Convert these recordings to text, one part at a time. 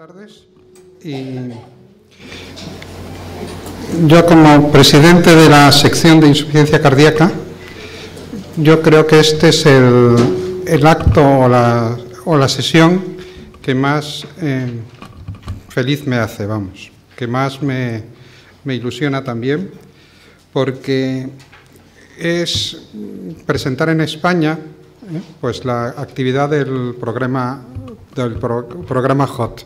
Buenas tardes. yo como presidente de la sección de insuficiencia cardíaca, yo creo que este es el, acto o la, sesión que más eh, feliz me hace, vamos, que más me, ilusiona también, porque es presentar en España eh, pues la actividad del programa del programa HOT.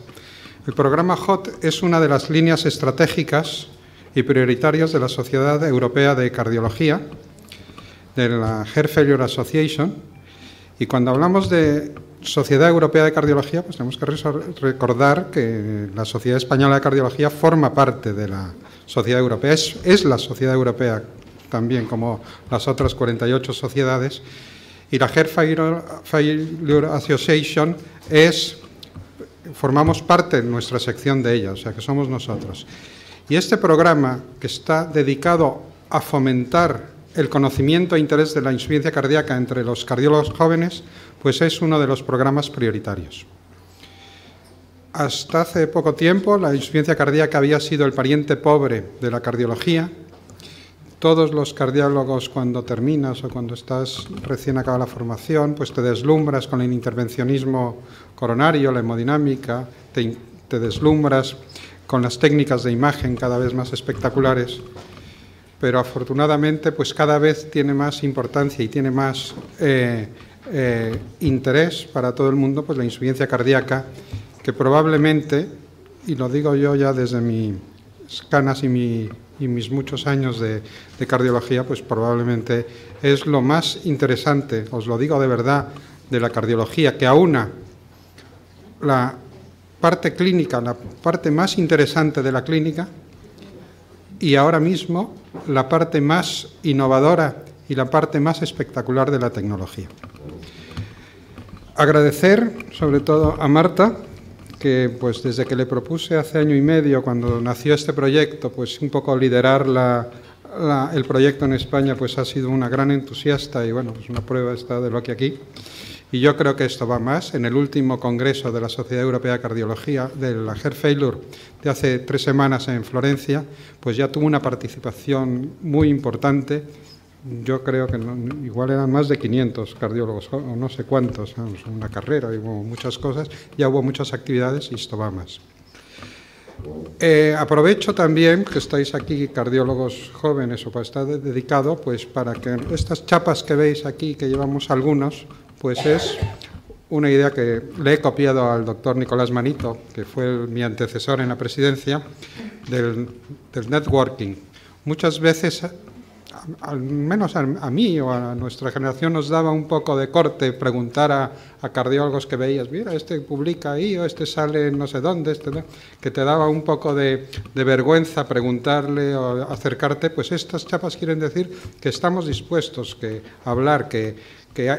El programa HOT es una de las líneas estratégicas y prioritarias de la Sociedad Europea de Cardiología, de la Heart Failure Association. Y cuando hablamos de Sociedad Europea de Cardiología, pues tenemos que recordar que la Sociedad Española de Cardiología forma parte de la Sociedad Europea, es, la Sociedad Europea también como las otras 48 sociedades. Y la Heart Failure Association es formamos parte de nuestra sección de ella, o sea que somos nosotros. Y este programa, que está dedicado a fomentar el conocimiento e interés de la insuficiencia cardíaca entre los cardiólogos jóvenes, pues es uno de los programas prioritarios. Hasta hace poco tiempo, la insuficiencia cardíaca había sido el pariente pobre de la cardiología, todos los cardiólogos cuando terminas o cuando estás recién acaba la formación, pues te deslumbras con el intervencionismo coronario, la hemodinámica, te, deslumbras con las técnicas de imagen cada vez más espectaculares, pero afortunadamente pues cada vez tiene más importancia y tiene más eh, eh, interés para todo el mundo pues la insuficiencia cardíaca que probablemente, y lo digo yo ya desde mis canas y mi y mis muchos años de, cardiología, pues probablemente es lo más interesante, os lo digo de verdad, de la cardiología, que aúna la parte clínica, la parte más interesante de la clínica, y ahora mismo la parte más innovadora y la parte más espectacular de la tecnología. Agradecer sobre todo a Marta que pues desde que le propuse hace año y medio, cuando nació este proyecto, pues un poco liderar la, el proyecto en España, pues ha sido una gran entusiasta y bueno, pues una prueba está de lo que aquí. Y yo creo que esto va más. En el último congreso de la Sociedad Europea de Cardiología, de la de hace tres semanas en Florencia, pues ya tuvo una participación muy importante yo creo que igual eran más de 500 cardiólogos, o no sé cuántos, una carrera, hubo muchas cosas, ya hubo muchas actividades y esto va más. Eh, aprovecho también que estáis aquí cardiólogos jóvenes o para estar dedicado, pues para que estas chapas que veis aquí, que llevamos algunos, pues es una idea que le he copiado al doctor Nicolás Manito, que fue mi antecesor en la presidencia, del, del networking. Muchas veces al menos a, mí o a nuestra generación nos daba un poco de corte preguntar a, cardiólogos que veías, mira, este publica ahí o este sale no sé dónde, este, que te daba un poco de, de, vergüenza preguntarle o acercarte, pues estas chapas quieren decir que estamos dispuestos que, a hablar, que, que,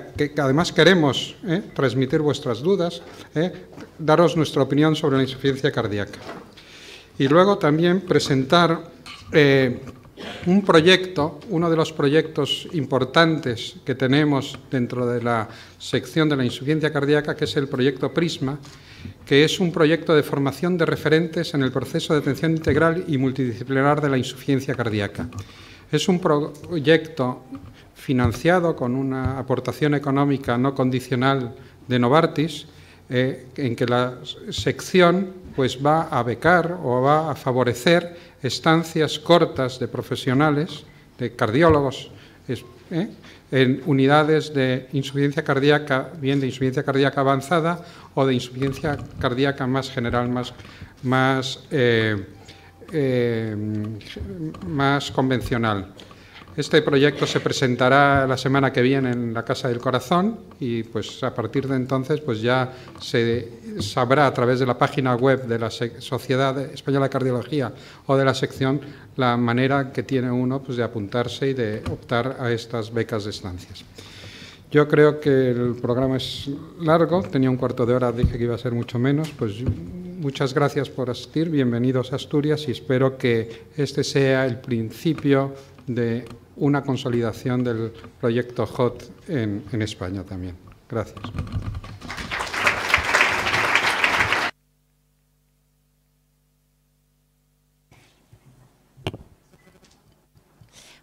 además queremos ¿eh? transmitir vuestras dudas, ¿eh? daros nuestra opinión sobre la insuficiencia cardíaca. Y luego también presentar... Eh, un proyecto, uno de los proyectos importantes que tenemos dentro de la sección de la insuficiencia cardíaca, que es el proyecto PRISMA, que es un proyecto de formación de referentes en el proceso de atención integral y multidisciplinar de la insuficiencia cardíaca. Es un proyecto financiado con una aportación económica no condicional de Novartis, eh, en que la sección pues, va a becar o va a favorecer estancias cortas de profesionales, de cardiólogos, ¿eh? en unidades de insuficiencia cardíaca, bien de insuficiencia cardíaca avanzada o de insuficiencia cardíaca más general, más, más eh, eh, convencional. Este proyecto se presentará la semana que viene en la Casa del Corazón y pues a partir de entonces pues ya se sabrá a través de la página web de la Sociedad Española de Cardiología o de la sección la manera que tiene uno pues de apuntarse y de optar a estas becas de estancias. Yo creo que el programa es largo, tenía un cuarto de hora, dije que iba a ser mucho menos, pues muchas gracias por asistir, bienvenidos a Asturias y espero que este sea el principio de una consolidación del proyecto HOT en, en España también. Gracias.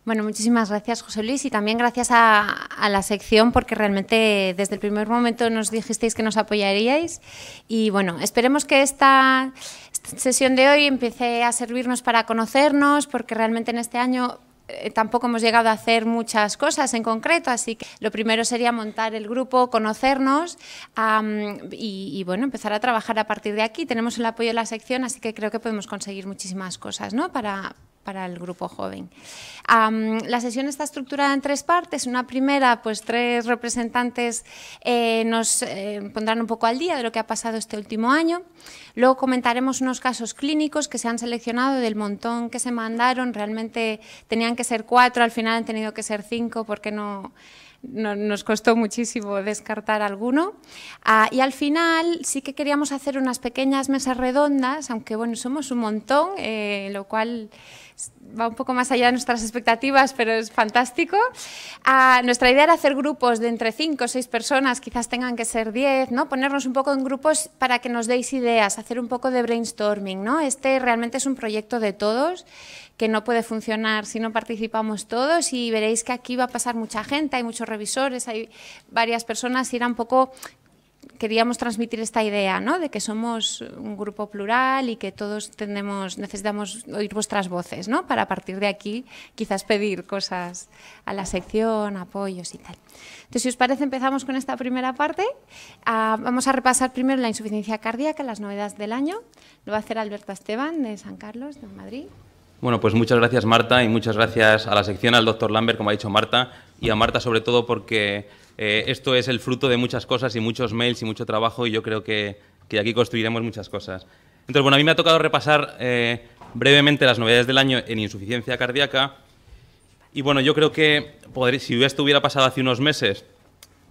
Bueno, muchísimas gracias, José Luis, y también gracias a, a, la sección porque realmente desde el primer momento nos dijisteis que nos apoyaríais y bueno, esperemos que esta, esta sesión de hoy empiece a servirnos para conocernos porque realmente en este año eh, tampoco hemos llegado a hacer muchas cosas en concreto, así que lo primero sería montar el grupo, conocernos y, y, bueno, empezar a trabajar a partir de aquí. Tenemos el apoyo de la sección, así que creo que podemos conseguir muchísimas cosas ¿no? para, para el grupo joven. la sesión está estructurada en tres partes. Una primera, pues tres representantes eh, nos eh, pondrán un poco al día de lo que ha pasado este último año. Luego comentaremos unos casos clínicos que se han seleccionado del montón que se mandaron. Realmente tenían que ser cuatro, al final han tenido que ser cinco porque no, nos costó muchísimo descartar alguno. Ah, y al final sí que queríamos hacer unas pequeñas mesas redondas, aunque bueno, somos un montón, eh, lo cual va un poco más allá de nuestras expectativas, pero es fantástico. Ah, nuestra idea era hacer grupos de entre 5 o 6 personas, quizás tengan que ser 10, ¿no? ponernos un poco en grupos para que nos deis ideas, hacer un poco de brainstorming. ¿no? Este realmente es un proyecto de todos que no puede funcionar si no participamos todos y veréis que aquí va a pasar mucha gente, hay muchos revisores, hay varias personas y era un poco queríamos transmitir esta idea, ¿no? De que somos un grupo plural y que todos tenemos, necesitamos oír vuestras voces, ¿no? Para a partir de aquí quizás pedir cosas a la sección, apoyos y tal. Entonces, si os parece, empezamos con esta primera parte. Ah, vamos a repasar primero la insuficiencia cardíaca, las novedades del año. Lo va a hacer Alberto Esteban de San Carlos, de Madrid. Bueno, pues muchas gracias Marta y muchas gracias a la sección, al doctor Lambert, como ha dicho Marta, y a Marta sobre todo porque eh, esto es el fruto de muchas cosas y muchos mails y mucho trabajo y yo creo que, aquí construiremos muchas cosas. Entonces, bueno, a mí me ha tocado repasar eh, brevemente las novedades del año en insuficiencia cardíaca y bueno, yo creo que si esto hubiera pasado hace unos meses,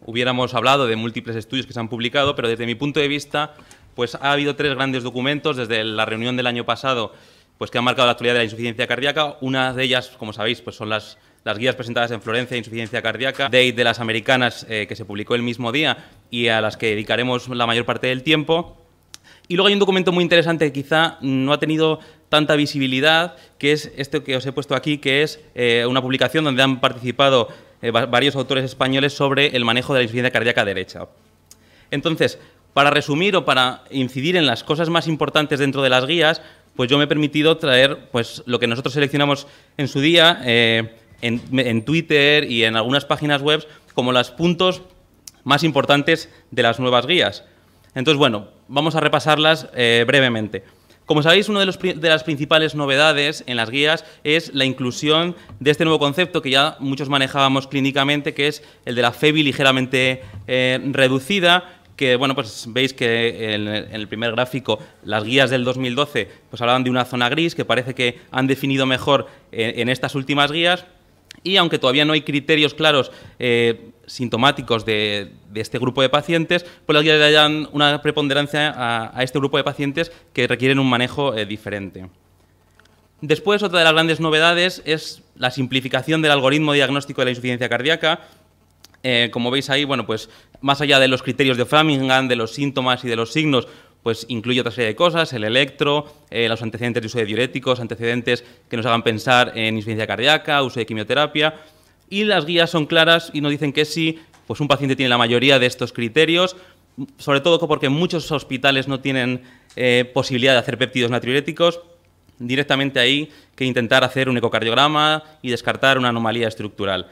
hubiéramos hablado de múltiples estudios que se han publicado, pero desde mi punto de vista, pues ha habido tres grandes documentos desde la reunión del año pasado, pues que han marcado la actualidad de la insuficiencia cardíaca. Una de ellas, como sabéis, pues son las las guías presentadas en Florencia, Insuficiencia Cardíaca, Date de las Americanas, eh, que se publicó el mismo día y a las que dedicaremos la mayor parte del tiempo. Y luego hay un documento muy interesante que quizá no ha tenido tanta visibilidad, que es esto que os he puesto aquí, que es eh, una publicación donde han participado eh, varios autores españoles sobre el manejo de la insuficiencia cardíaca derecha. Entonces, para resumir o para incidir en las cosas más importantes dentro de las guías, pues yo me he permitido traer pues, lo que nosotros seleccionamos en su día en, Twitter y en algunas páginas web como los puntos más importantes de las nuevas guías. Entonces, bueno, vamos a repasarlas eh, brevemente. Como sabéis, una de, de, las principales novedades en las guías es la inclusión de este nuevo concepto que ya muchos manejábamos clínicamente, que es el de la FEBI ligeramente eh, reducida, que bueno, pues veis que en, el primer gráfico las guías del 2012 pues hablaban de una zona gris que parece que han definido mejor eh, en estas últimas guías. Y aunque todavía no hay criterios claros eh, sintomáticos de, este grupo de pacientes, pues las guías una preponderancia a, este grupo de pacientes que requieren un manejo eh, diferente. Después, otra de las grandes novedades es la simplificación del algoritmo diagnóstico de la insuficiencia cardíaca. Eh, como veis ahí, bueno, pues más allá de los criterios de Framingham, de los síntomas y de los signos, pues incluye otra serie de cosas, el electro, eh, los antecedentes de uso de diuréticos, antecedentes que nos hagan pensar en insuficiencia cardíaca, uso de quimioterapia, y las guías son claras y nos dicen que si pues un paciente tiene la mayoría de estos criterios, sobre todo porque muchos hospitales no tienen eh, posibilidad de hacer péptidos natriuréticos, directamente ahí que intentar hacer un ecocardiograma y descartar una anomalía estructural.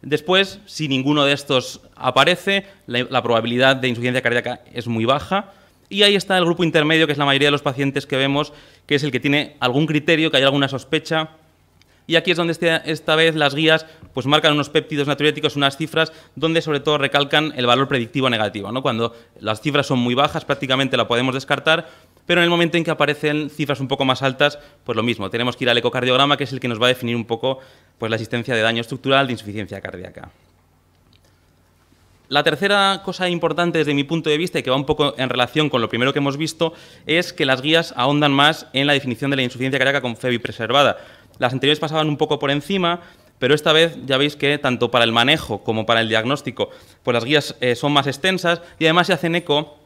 Después, si ninguno de estos aparece, la probabilidad de insuficiencia cardíaca es muy baja, y ahí está el grupo intermedio, que es la mayoría de los pacientes que vemos, que es el que tiene algún criterio, que hay alguna sospecha. Y aquí es donde este, esta vez las guías pues, marcan unos péptidos natriuréticos, unas cifras, donde sobre todo recalcan el valor predictivo negativo. ¿no? Cuando las cifras son muy bajas, prácticamente la podemos descartar, pero en el momento en que aparecen cifras un poco más altas, pues lo mismo, tenemos que ir al ecocardiograma, que es el que nos va a definir un poco pues, la existencia de daño estructural, de insuficiencia cardíaca. La tercera cosa importante desde mi punto de vista y que va un poco en relación con lo primero que hemos visto es que las guías ahondan más en la definición de la insuficiencia cardíaca con FEBI preservada. Las anteriores pasaban un poco por encima, pero esta vez ya veis que tanto para el manejo como para el diagnóstico, pues las guías eh, son más extensas y además se hacen eco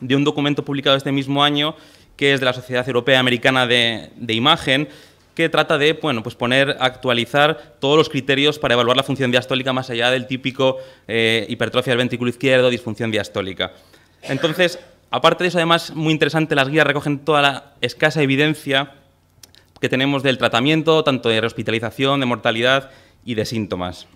de un documento publicado este mismo año que es de la Sociedad Europea Americana de, de Imagen, que trata de bueno, pues poner, actualizar todos los criterios para evaluar la función diastólica más allá del típico eh, hipertrofia del ventrículo izquierdo, disfunción diastólica. Entonces, aparte de eso, además, muy interesante, las guías recogen toda la escasa evidencia que tenemos del tratamiento, tanto de rehospitalización, de mortalidad y de síntomas.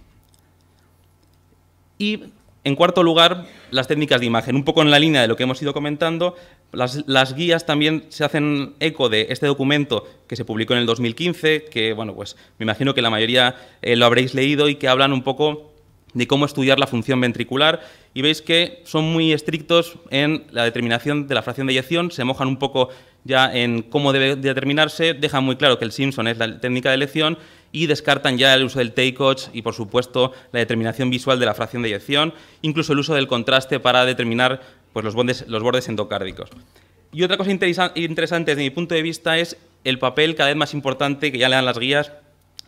Y en cuarto lugar, las técnicas de imagen. Un poco en la línea de lo que hemos ido comentando, las, guías también se hacen eco de este documento que se publicó en el 2015, que, bueno, pues me imagino que la mayoría eh, lo habréis leído y que hablan un poco de cómo estudiar la función ventricular y veis que son muy estrictos en la determinación de la fracción de eyección, se mojan un poco ya en cómo debe determinarse, dejan muy claro que el Simpson es la técnica de elección y descartan ya el uso del take off y, por supuesto, la determinación visual de la fracción de eyección, incluso el uso del contraste para determinar pues, los, los bordes endocárdicos. Y otra cosa interesante desde mi punto de vista es el papel cada vez más importante que ya le dan las guías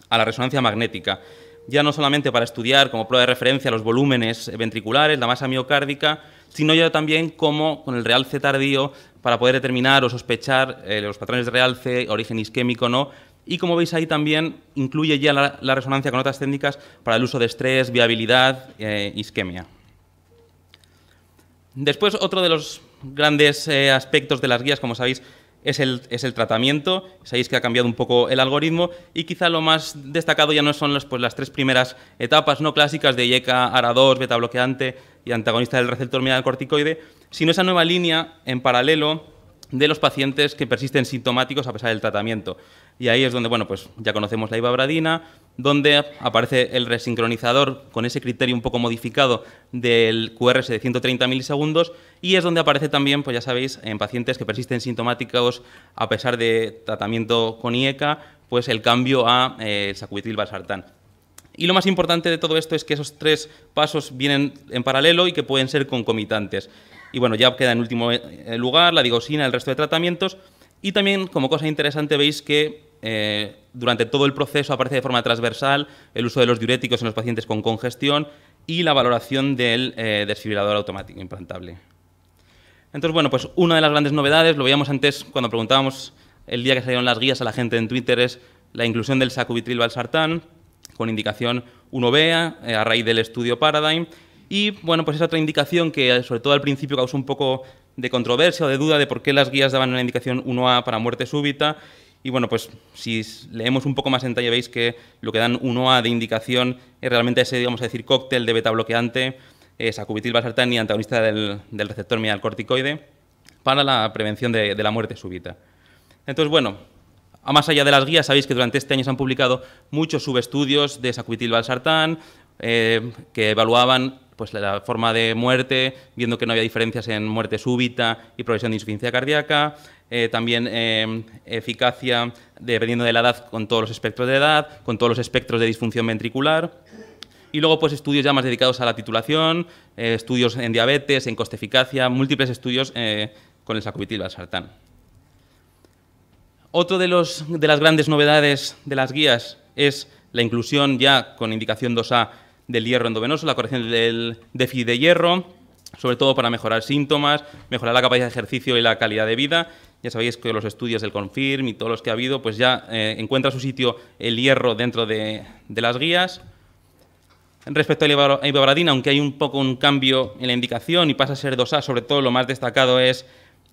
a la resonancia magnética ya no solamente para estudiar como prueba de referencia los volúmenes ventriculares, la masa miocárdica, sino ya también como con el realce tardío para poder determinar o sospechar eh, los patrones de realce, origen isquémico o no, y como veis ahí también incluye ya la, resonancia con otras técnicas para el uso de estrés, viabilidad, e isquemia. Después, otro de los grandes eh, aspectos de las guías, como sabéis, es el, tratamiento. Sabéis que ha cambiado un poco el algoritmo y quizá lo más destacado ya no son las pues, tres primeras etapas no clásicas de IECA, ARA2, beta bloqueante y antagonista del receptor mineral corticoide, sino esa nueva línea en paralelo de los pacientes que persisten sintomáticos a pesar del tratamiento. Y ahí es donde, bueno, pues ya conocemos la ibabradina, donde aparece el resincronizador con ese criterio un poco modificado del QRS de 130 milisegundos y es donde aparece también, pues ya sabéis, en pacientes que persisten sintomáticos a pesar de tratamiento con IECA, pues el cambio a eh, sacubitril valsartán. Y lo más importante de todo esto es que esos tres pasos vienen en paralelo y que pueden ser concomitantes. Y bueno, ya queda en último eh, lugar la digosina, el resto de tratamientos, y también, como cosa interesante, veis que eh, durante todo el proceso aparece de forma transversal el uso de los diuréticos en los pacientes con congestión y la valoración del eh, desfibrilador automático implantable. Entonces, bueno, pues una de las grandes novedades, lo veíamos antes cuando preguntábamos el día que salieron las guías a la gente en Twitter, es la inclusión del sacubitril valsartán con indicación 1B eh, a raíz del estudio Paradigm. Y bueno, pues esa otra indicación que sobre todo al principio causó un poco de controversia o de duda de por qué las guías daban una indicación 1A para muerte súbita. Y bueno, pues si leemos un poco más en detalle veis que lo que dan 1A de indicación es realmente ese, digamos, a decir, cóctel de beta bloqueante, sacubitil valsartán y antagonista del, del receptor corticoide para la prevención de, la muerte súbita. Entonces, bueno, a más allá de las guías, sabéis que durante este año se han publicado muchos subestudios de sacubitil valsartán eh, que evaluaban pues la forma de muerte, viendo que no había diferencias en muerte súbita y progresión de insuficiencia cardíaca, eh, también eh, eficacia dependiendo de la edad con todos los espectros de edad, con todos los espectros de disfunción ventricular. Y luego, pues estudios ya más dedicados a la titulación, eh, estudios en diabetes, en coste eficacia, múltiples estudios con el sacubitril/valsartán. Otro de, de las grandes novedades de las guías es la inclusión ya con indicación 2A del hierro endovenoso, la corrección del déficit de hierro, sobre todo para mejorar síntomas, mejorar la capacidad de ejercicio y la calidad de vida. Ya sabéis que los estudios del CONFIRM y todos los que ha habido, pues ya eh, encuentra su sitio el hierro dentro de, de las guías. Respecto a la aunque hay un poco un cambio en la indicación y pasa a ser 2A, sobre todo lo más destacado es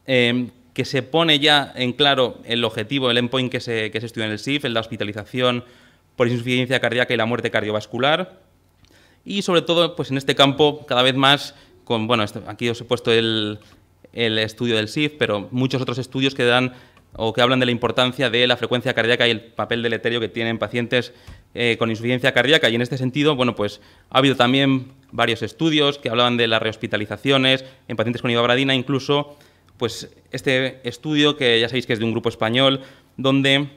em, que se pone ya en claro el objetivo, el endpoint que se, que se estudia en el SIF, en la hospitalización por insuficiencia cardíaca y la muerte cardiovascular y sobre todo pues en este campo cada vez más con, bueno, este, aquí os he puesto el, estudio del SIF, pero muchos otros estudios que dan o que hablan de la importancia de la frecuencia cardíaca y el papel del etéreo que tienen pacientes eh, con insuficiencia cardíaca. Y en este sentido, bueno, pues ha habido también varios estudios que hablaban de las rehospitalizaciones en pacientes con ibabradina, incluso pues este estudio que ya sabéis que es de un grupo español, donde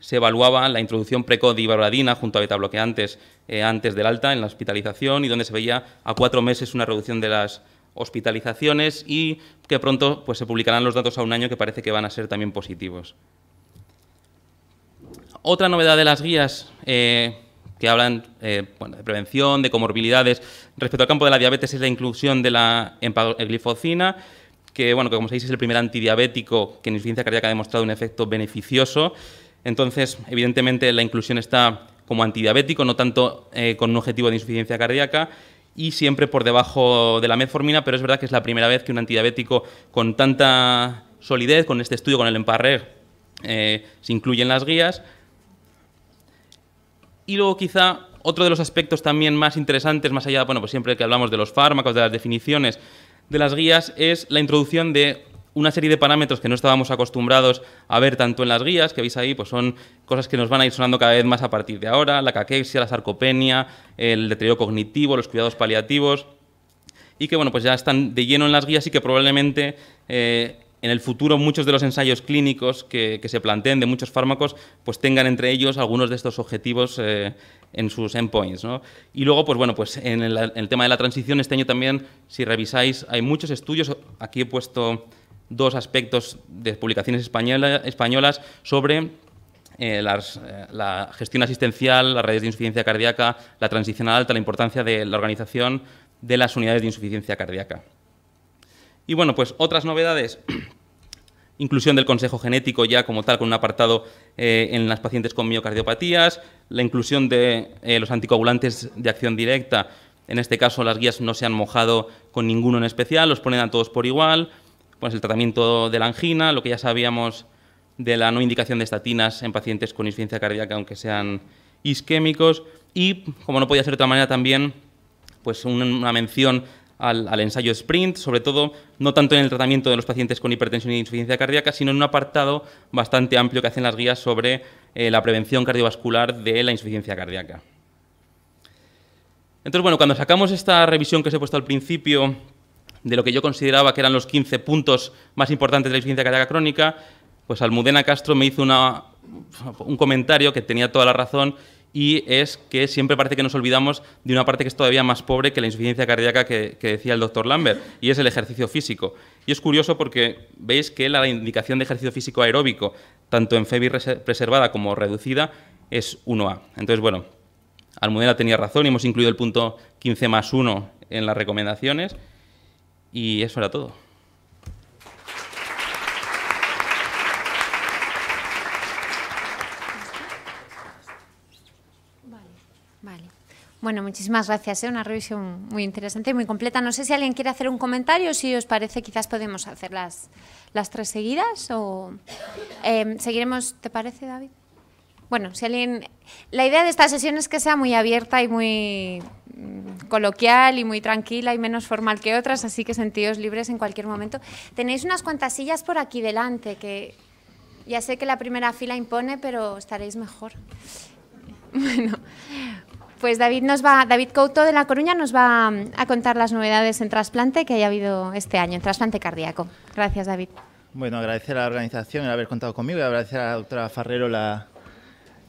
se evaluaba la introducción precoz de ibabradina junto a beta bloqueantes eh, antes del alta en la hospitalización y donde se veía a cuatro meses una reducción de las hospitalizaciones y que pronto pues, se publicarán los datos a un año que parece que van a ser también positivos. Otra novedad de las guías eh, que hablan eh, de prevención, de comorbilidades, respecto al campo de la diabetes es la inclusión de la empaglifocina, que, bueno, que como sabéis es el primer antidiabético que en insuficiencia cardíaca ha demostrado un efecto beneficioso. Entonces, evidentemente, la inclusión está como antidiabético, no tanto eh, con un objetivo de insuficiencia cardíaca y siempre por debajo de la metformina, pero es verdad que es la primera vez que un antidiabético con tanta solidez, con este estudio, con el emparreg, eh, se incluye en las guías. Y luego quizá otro de los aspectos también más interesantes, más allá, bueno, pues siempre que hablamos de los fármacos, de las definiciones de las guías, es la introducción de una serie de parámetros que no estábamos acostumbrados a ver tanto en las guías que veis ahí, pues son cosas que nos van a ir sonando cada vez más a partir de ahora, la caquexia, la sarcopenia, el deterioro cognitivo, los cuidados paliativos, y que bueno, pues ya están de lleno en las guías y que probablemente eh, en el futuro muchos de los ensayos clínicos que, se planteen de muchos fármacos, pues tengan entre ellos algunos de estos objetivos eh, en sus endpoints. ¿no? Y luego, pues bueno, pues en el, en el tema de la transición, este año también, si revisáis, hay muchos estudios, aquí he puesto dos aspectos de publicaciones españolas sobre eh, eh, la gestión asistencial, las redes de insuficiencia cardíaca, la transición alta, la importancia de la organización de las unidades de insuficiencia cardíaca. Y bueno, pues otras novedades. Inclusión del consejo genético ya como tal, con un apartado eh, en las pacientes con miocardiopatías, la inclusión de los anticoagulantes de acción directa. En este caso, las guías no se han mojado con ninguno en especial, los ponen a todos por igual pues, el tratamiento de la angina, lo que ya sabíamos de la no indicación de estatinas en pacientes con insuficiencia cardíaca, aunque sean isquémicos, y, como no podía ser de otra manera, también pues, una mención al, ensayo sprint, sobre todo no tanto en el tratamiento de los pacientes con hipertensión y e insuficiencia cardíaca, sino en un apartado bastante amplio que hacen las guías sobre eh, la prevención cardiovascular de la insuficiencia cardíaca. Entonces, bueno, cuando sacamos esta revisión que os he puesto al principio de lo que yo consideraba que eran los 15 puntos más importantes de la insuficiencia cardíaca crónica, pues Almudena Castro me hizo un comentario que tenía toda la razón y es que siempre parece que nos olvidamos de una parte que es todavía más pobre que la insuficiencia cardíaca que, que, decía el doctor Lambert, y es el ejercicio físico. Y es curioso porque veis que la indicación de ejercicio físico aeróbico, tanto en FEBI preservada como reducida, es 1A. Entonces, bueno, Almudena tenía razón y hemos incluido el punto 15 más 1 en las recomendaciones. Y eso era todo. Bueno, muchísimas gracias. ¿eh? Una revisión muy interesante y muy completa. No sé si alguien quiere hacer un comentario, si os parece, quizás podemos hacer las, las tres seguidas o em, seguiremos, ¿te parece, David? bueno, si La idea de esta sesión es que sea muy abierta y muy mm, coloquial y muy tranquila y menos formal que otras, así que sentíos libres en cualquier momento. Tenéis unas cuantas sillas por aquí delante, que ya sé que la primera fila impone, pero estaréis mejor. Bueno, pues David, nos va, David Couto de La Coruña nos va mm, a contar las novedades en trasplante que haya habido este año, en trasplante cardíaco. Gracias, David. Bueno, agradecer a la organización el haber contado conmigo y agradecer a la doctora Farrero la,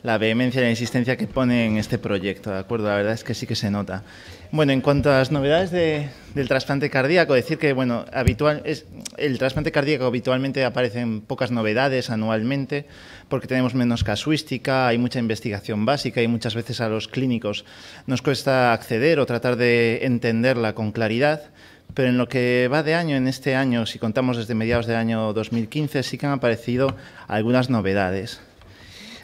la vehemencia y la insistencia que pone en este proyecto, ¿de acuerdo? La verdad es que sí que se nota. Bueno, en cuanto a las novedades del trasplante cardíaco, decir que, bueno, habitual, es, el trasplante cardíaco habitualmente aparecen pocas novedades anualmente porque tenemos menos casuística, hay mucha investigación básica y muchas veces a los clínicos nos cuesta acceder o tratar de entenderla con claridad pero en lo que va de año, en este año, si contamos desde mediados del año 2015, sí que han aparecido algunas novedades.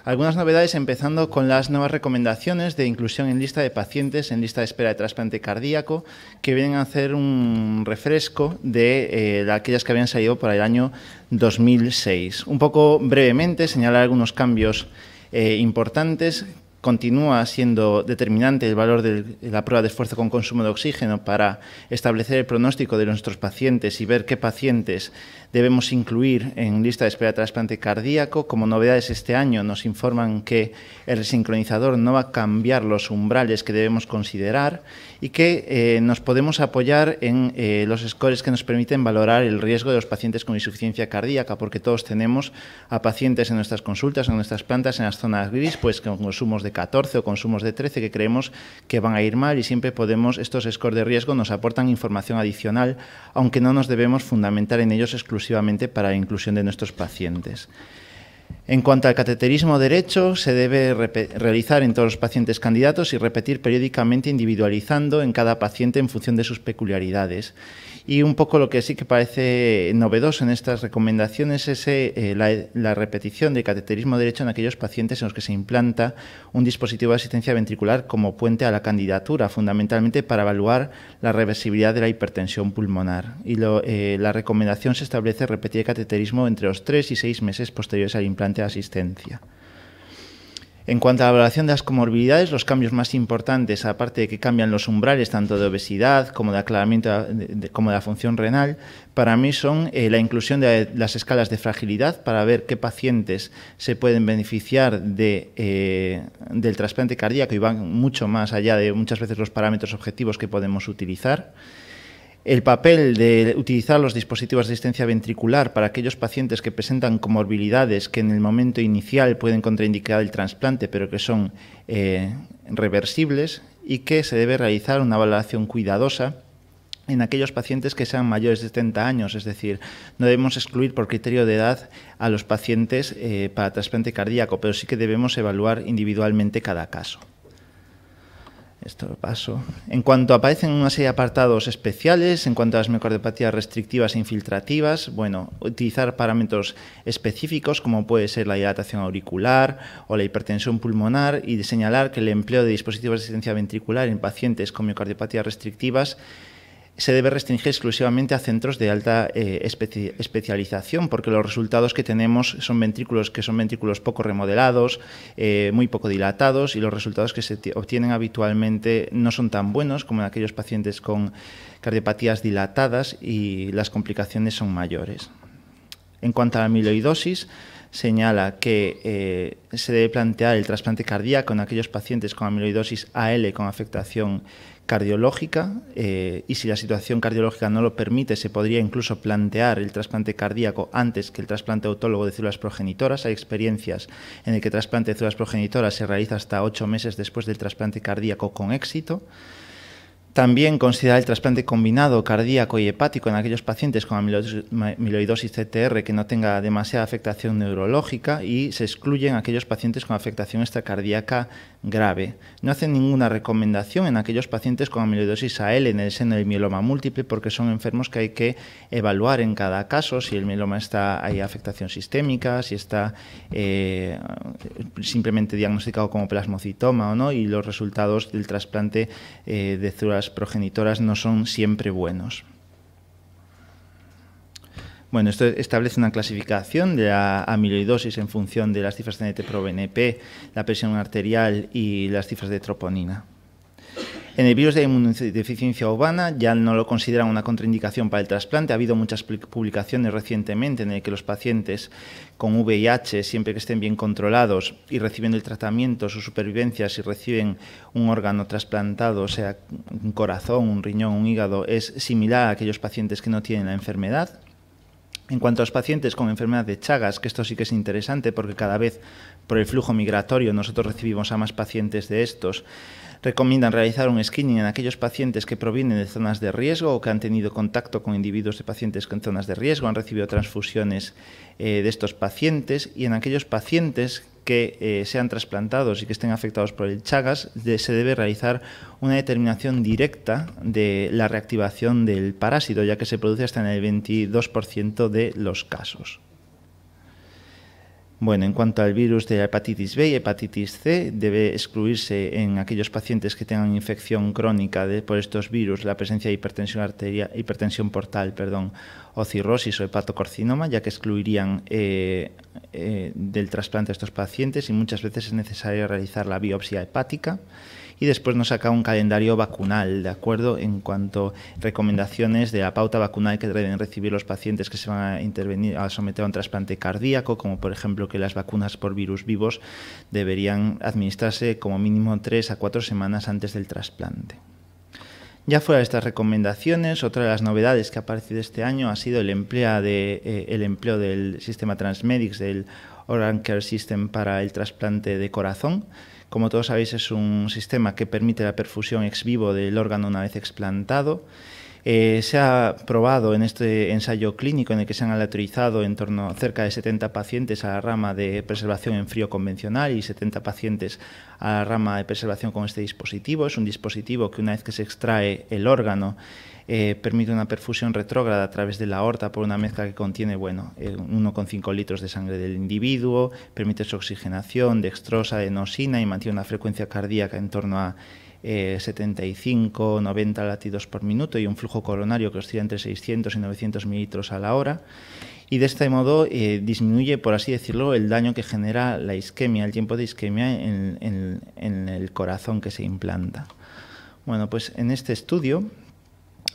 Algunas novedades empezando con las nuevas recomendaciones de inclusión en lista de pacientes en lista de espera de trasplante cardíaco que vienen a hacer un refresco de, eh, aquellas que habían salido para el año 2006. Un poco brevemente señalar algunos cambios eh, importantes continúa siendo determinante el valor de la prueba de esfuerzo con consumo de oxígeno para establecer el pronóstico de nuestros pacientes y ver qué pacientes debemos incluir en lista de espera de trasplante cardíaco. Como novedades este año nos informan que el resincronizador no va a cambiar los umbrales que debemos considerar y que eh, nos podemos apoyar en eh, los scores que nos permiten valorar el riesgo de los pacientes con insuficiencia cardíaca, porque todos tenemos a pacientes en nuestras consultas, en nuestras plantas, en las zonas gris, pues con consumos de 14 o consumos de 13 que creemos que van a ir mal y siempre podemos, estos scores de riesgo nos aportan información adicional, aunque no nos debemos fundamentar en ellos exclusivamente para la inclusión de nuestros pacientes. En cuanto al cateterismo derecho, se debe realizar en todos los pacientes candidatos y repetir periódicamente individualizando en cada paciente en función de sus peculiaridades. Y un poco lo que sí que parece novedoso en estas recomendaciones es eh, la, repetición de cateterismo derecho en aquellos pacientes en los que se implanta un dispositivo de asistencia ventricular como puente a la candidatura, fundamentalmente para evaluar la reversibilidad de la hipertensión pulmonar. Y eh, la recomendación se establece repetir el cateterismo entre los tres y seis meses posteriores al implante de asistencia. En cuanto a la evaluación de las comorbilidades, los cambios más importantes, aparte de que cambian los umbrales tanto de obesidad como de aclaramiento como de la función renal, para mí son eh, la inclusión de las escalas de fragilidad para ver qué pacientes se pueden beneficiar eh, del trasplante cardíaco y van mucho más allá de muchas veces los parámetros objetivos que podemos utilizar el papel de utilizar los dispositivos de asistencia ventricular para aquellos pacientes que presentan comorbilidades que en el momento inicial pueden contraindicar el trasplante, pero que son eh, reversibles y que se debe realizar una evaluación cuidadosa en aquellos pacientes que sean mayores de 70 años, es decir, no debemos excluir por criterio de edad a los pacientes eh, para trasplante cardíaco, pero sí que debemos evaluar individualmente cada caso. Esto paso. En cuanto aparecen una serie de apartados especiales, en cuanto a las miocardiopatías restrictivas e infiltrativas, bueno, utilizar parámetros específicos como puede ser la hidratación auricular o la hipertensión pulmonar y de señalar que el empleo de dispositivos de asistencia ventricular en pacientes con miocardiopatías restrictivas se debe restringir exclusivamente a centros de alta eh, especialización, porque los resultados que tenemos son ventrículos que son ventrículos poco remodelados, eh, muy poco dilatados, y los resultados que se obtienen habitualmente no son tan buenos como en aquellos pacientes con cardiopatías dilatadas y las complicaciones son mayores. En cuanto a la amiloidosis, señala que eh, se debe plantear el trasplante cardíaco en aquellos pacientes con amiloidosis AL con afectación cardiológica eh, y si la situación cardiológica no lo permite, se podría incluso plantear el trasplante cardíaco antes que el trasplante autólogo de células progenitoras. Hay experiencias en el que el trasplante de células progenitoras se realiza hasta ocho meses después del trasplante cardíaco con éxito. También considerar el trasplante combinado cardíaco y hepático en aquellos pacientes con amiloidosis CTR que no tenga demasiada afectación neurológica y se excluyen aquellos pacientes con afectación extracardíaca grave. No hacen ninguna recomendación en aquellos pacientes con amiloidosis AL en el seno del mieloma múltiple porque son enfermos que hay que evaluar en cada caso si el mieloma está hay afectación sistémica, si está eh, simplemente diagnosticado como plasmocitoma o no y los resultados del trasplante eh, de células progenitoras no son siempre buenos. Bueno, esto establece una clasificación de la amiloidosis en función de las cifras de NT-proBNP, la presión arterial y las cifras de troponina. En el virus de inmunodeficiencia urbana ya no lo consideran una contraindicación para el trasplante. Ha habido muchas publicaciones recientemente en el que los pacientes con VIH, siempre que estén bien controlados y reciben el tratamiento, su supervivencia, si reciben un órgano trasplantado, sea un corazón, un riñón, un hígado, es similar a aquellos pacientes que no tienen la enfermedad. En cuanto a los pacientes con enfermedad de Chagas, que esto sí que es interesante porque cada vez por el flujo migratorio. Nosotros recibimos a más pacientes de estos. Recomiendan realizar un screening en aquellos pacientes que provienen de zonas de riesgo o que han tenido contacto con individuos de pacientes con zonas de riesgo, han recibido transfusiones eh, de estos pacientes y en aquellos pacientes que eh, sean trasplantados y que estén afectados por el Chagas, se debe realizar una determinación directa de la reactivación del parásito, ya que se produce hasta en el 22% de los casos. Bueno, en cuanto al virus de hepatitis B y hepatitis C, debe excluirse en aquellos pacientes que tengan infección crónica por estos virus la presencia de hipertensión, arterial, hipertensión portal perdón, o cirrosis o hepatocarcinoma, ya que excluirían eh, eh, del trasplante a estos pacientes y muchas veces es necesario realizar la biopsia hepática y después nos saca un calendario vacunal, ¿de acuerdo? En cuanto a recomendaciones de la pauta vacunal que deben recibir los pacientes que se van a intervenir someter a un trasplante cardíaco, como por ejemplo que las vacunas por virus vivos deberían administrarse como mínimo tres a cuatro semanas antes del trasplante. Ya fuera de estas recomendaciones, otra de las novedades que ha aparecido este año ha sido el empleo, eh, el empleo del sistema Transmedics, del Organ Care System para el trasplante de corazón, como todos sabéis, es un sistema que permite la perfusión ex vivo del órgano una vez explantado. Eh, se ha probado en este ensayo clínico en el que se han aleatorizado en torno a cerca de 70 pacientes a la rama de preservación en frío convencional y 70 pacientes a la rama de preservación con este dispositivo. Es un dispositivo que una vez que se extrae el órgano eh, permite una perfusión retrógrada a través de la aorta por una mezcla que contiene bueno, 1,5 eh, litros de sangre del individuo, permite su oxigenación, dextrosa, adenosina y mantiene una frecuencia cardíaca en torno a 75, eh, 90 latidos por minuto y un flujo coronario que oscila entre 600 y 900 mililitros a la hora. Y de este modo disminuye, por así decirlo, el daño que genera la isquemia, el tiempo de isquemia en el corazón que se implanta. Bueno, pues en este estudio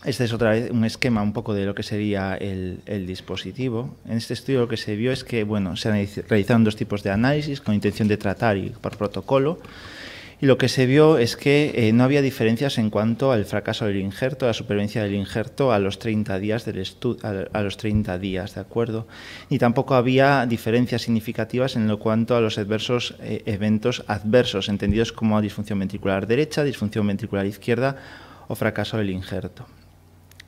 este es otra vez un esquema un poco de lo que sería el, dispositivo. En este estudio lo que se vio es que bueno, se realizaron dos tipos de análisis con intención de tratar y por protocolo. Y lo que se vio es que eh, no había diferencias en cuanto al fracaso del injerto, a la supervivencia del injerto a los 30 días del estudio, a los 30 días, ¿de acuerdo? Y tampoco había diferencias significativas en lo cuanto a los adversos eh, eventos adversos, entendidos como disfunción ventricular derecha, disfunción ventricular izquierda o fracaso del injerto.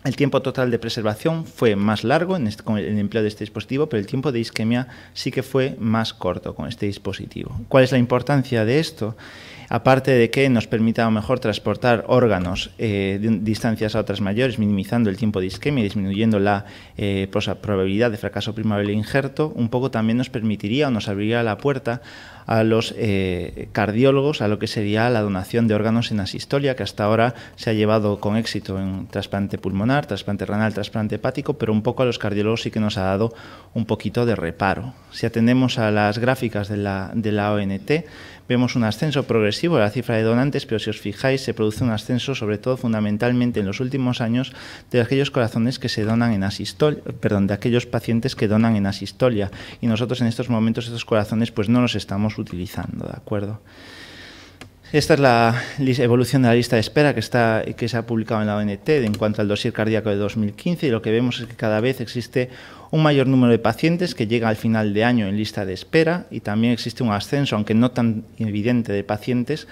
El tiempo total de preservación fue más largo en, este, con el empleo de este dispositivo, pero el tiempo de isquemia sí que fue más corto con este dispositivo. ¿Cuál es la importancia de esto? aparte de que nos permita a lo mejor transportar órganos eh, de distancias a otras mayores, minimizando el tiempo de isquemia y disminuyendo la eh, probabilidad de fracaso primaveral del injerto, un poco también nos permitiría o nos abriría la puerta a los eh, cardiólogos a lo que sería la donación de órganos en asistolia, que hasta ahora se ha llevado con éxito en trasplante pulmonar, trasplante renal, trasplante hepático, pero un poco a los cardiólogos sí que nos ha dado un poquito de reparo. Si atendemos a las gráficas de la, de la ONT, vemos un ascenso progresivo de la cifra de donantes, pero si os fijáis se produce un ascenso sobre todo fundamentalmente en los últimos años de aquellos corazones que se donan en asistolia, perdón, de aquellos pacientes que donan en asistolia y nosotros en estos momentos estos corazones pues no los estamos utilizando, ¿de acuerdo? Esta es la evolución de la lista de espera que, está, que se ha publicado en la ONT en cuanto al dossier cardíaco de 2015 y lo que vemos es que cada vez existe un mayor número de pacientes que llega al final de año en lista de espera y también existe un ascenso, aunque no tan evidente, de pacientes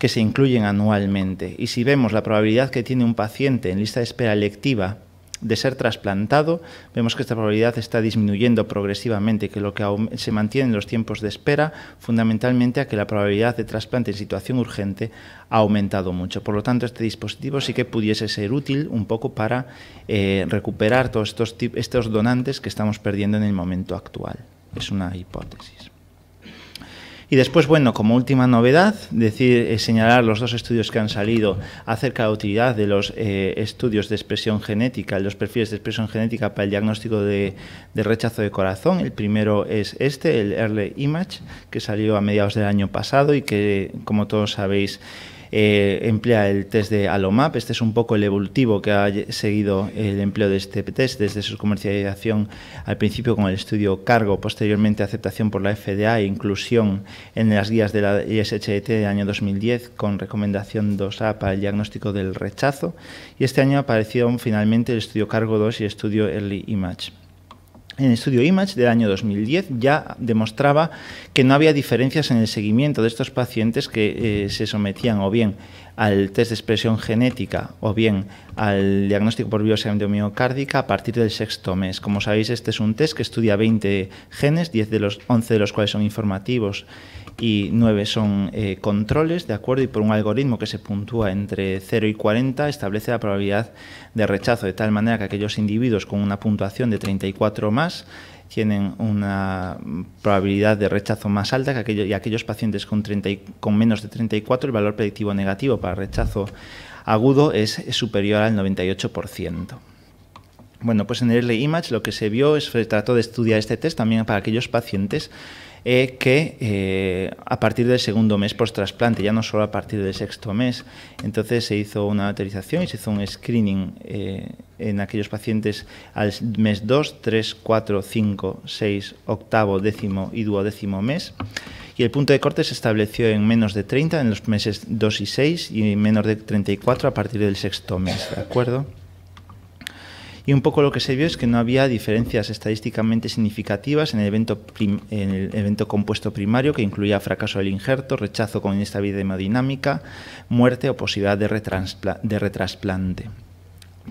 que se incluyen anualmente. Y si vemos la probabilidad que tiene un paciente en lista de espera electiva de ser trasplantado. Vemos que esta probabilidad está disminuyendo progresivamente, que lo que se mantiene en los tiempos de espera, fundamentalmente a que la probabilidad de trasplante en situación urgente ha aumentado mucho. Por lo tanto, este dispositivo sí que pudiese ser útil un poco para eh, recuperar todos estos, estos donantes que estamos perdiendo en el momento actual. Es una hipótesis. Y después, bueno, como última novedad, decir, eh, señalar los dos estudios que han salido acerca de la utilidad de los eh, estudios de expresión genética, los perfiles de expresión genética para el diagnóstico de, de, rechazo de corazón. El primero es este, el Early Image, que salió a mediados del año pasado y que, como todos sabéis, eh, emplea el test de Alomap. Este es un poco el evolutivo que ha seguido el empleo de este test desde su comercialización al principio con el estudio cargo, posteriormente aceptación por la FDA e inclusión en las guías de la ISHT e del año 2010 con recomendación 2A para el diagnóstico del rechazo. Y este año aparecieron finalmente el estudio cargo 2 y el estudio Early Image en el estudio Image del año 2010 ya demostraba que no había diferencias en el seguimiento de estos pacientes que eh, se sometían o bien al test de expresión genética o bien al diagnóstico por biopsia endomiocárdica a partir del sexto mes. Como sabéis, este es un test que estudia 20 genes, 10 de los 11 de los cuales son informativos y 9 son eh, controles, ¿de acuerdo? Y por un algoritmo que se puntúa entre 0 y 40 establece la probabilidad de rechazo, de tal manera que aquellos individuos con una puntuación de 34 o más tienen una probabilidad de rechazo más alta que aquellos, y aquellos pacientes con, 30 con menos de 34 el valor predictivo negativo para rechazo agudo es, superior al 98%. Bueno, pues en el Image lo que se vio es, se trató de estudiar este test también para aquellos pacientes eh, que eh, a partir del segundo mes post trasplante, ya no solo a partir del sexto mes. Entonces se hizo una autorización y se hizo un screening eh, en aquellos pacientes al mes 2, 3, 4, 5, 6, octavo, décimo y duodécimo mes. Y el punto de corte se estableció en menos de 30 en los meses 2 y 6 y menos de 34 a partir del sexto mes, ¿de acuerdo? y un poco lo que se vio es que no había diferencias estadísticamente significativas en el evento, en el evento compuesto primario que incluía fracaso del injerto, rechazo con inestabilidad hemodinámica, muerte o posibilidad de, de retrasplante.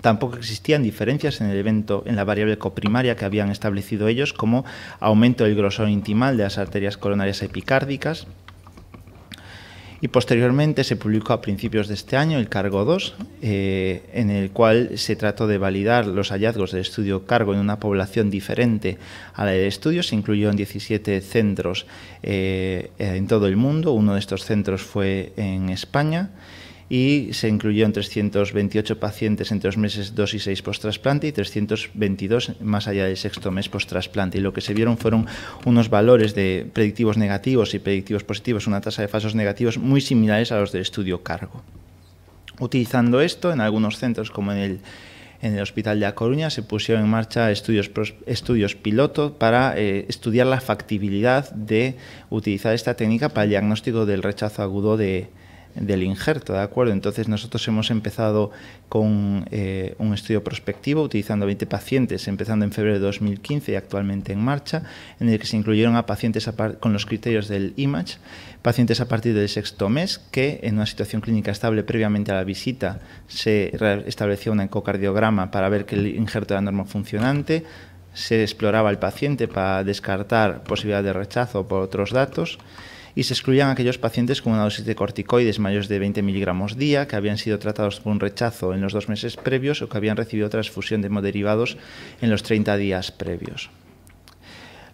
Tampoco existían diferencias en el evento, en la variable coprimaria que habían establecido ellos, como aumento del grosor intimal de las arterias coronarias epicárdicas, y posteriormente se publicó a principios de este año el Cargo 2, eh, en el cual se trató de validar los hallazgos del estudio Cargo en una población diferente a la del estudio. Se incluyó en 17 centros eh, en todo el mundo, uno de estos centros fue en España y se incluyeron en 328 pacientes entre los meses 2 y 6 post-trasplante y 322 más allá del sexto mes post-trasplante. Y lo que se vieron fueron unos valores de predictivos negativos y predictivos positivos, una tasa de falsos negativos muy similares a los del estudio cargo. Utilizando esto, en algunos centros como en el en el Hospital de A Coruña se pusieron en marcha estudios, estudios piloto para eh, estudiar la factibilidad de utilizar esta técnica para el diagnóstico del rechazo agudo de, del injerto, ¿de acuerdo? Entonces nosotros hemos empezado con eh, un estudio prospectivo utilizando 20 pacientes, empezando en febrero de 2015 y actualmente en marcha, en el que se incluyeron a pacientes con los criterios del IMAGE, pacientes a partir del sexto mes que en una situación clínica estable previamente a la visita se establecía un ecocardiograma para ver que el injerto era normal funcionante, se exploraba el paciente para descartar posibilidad de rechazo por otros datos y se excluían aquellos pacientes con una dosis de corticoides mayores de 20 miligramos día, que habían sido tratados por un rechazo en los dos meses previos o que habían recibido transfusión de hemoderivados en los 30 días previos.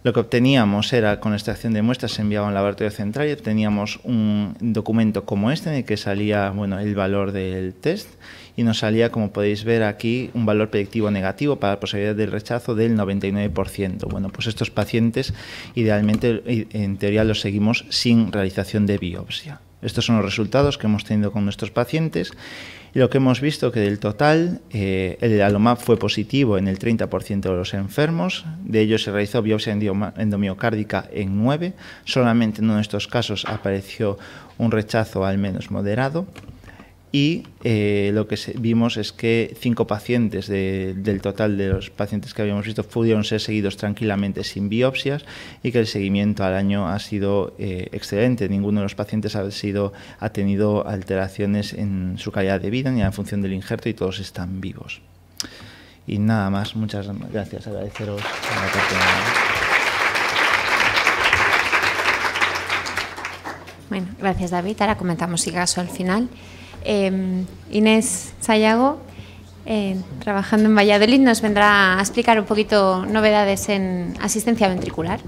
Lo que obteníamos era, con la extracción de muestras, se enviaba a un laboratorio central y obteníamos un documento como este en el que salía bueno, el valor del test y nos salía, como podéis ver aquí, un valor predictivo negativo para la posibilidad del rechazo del 99%. Bueno, pues estos pacientes idealmente, en teoría, los seguimos sin realización de biopsia. Estos son los resultados que hemos tenido con nuestros pacientes y lo que hemos visto que del total eh, el ALOMAP fue positivo en el 30% de los enfermos, de ellos se realizó biopsia endomiocárdica en 9, solamente en uno de estos casos apareció un rechazo al menos moderado y eh, lo que vimos es que cinco pacientes del total de los pacientes que habíamos visto pudieron ser seguidos tranquilamente sin biopsias y que el seguimiento al año ha sido eh, excelente. Ninguno de los pacientes ha, sido, ha tenido alteraciones en su calidad de vida ni en función del injerto y todos están vivos. Y nada más, muchas gracias, agradeceros la Bueno, gracias David. Ahora comentamos si caso al final. Em, Inés Sayago, em, trabajando en Valladolid, nos vendrá a explicar un poquito novedades en asistencia ventricular.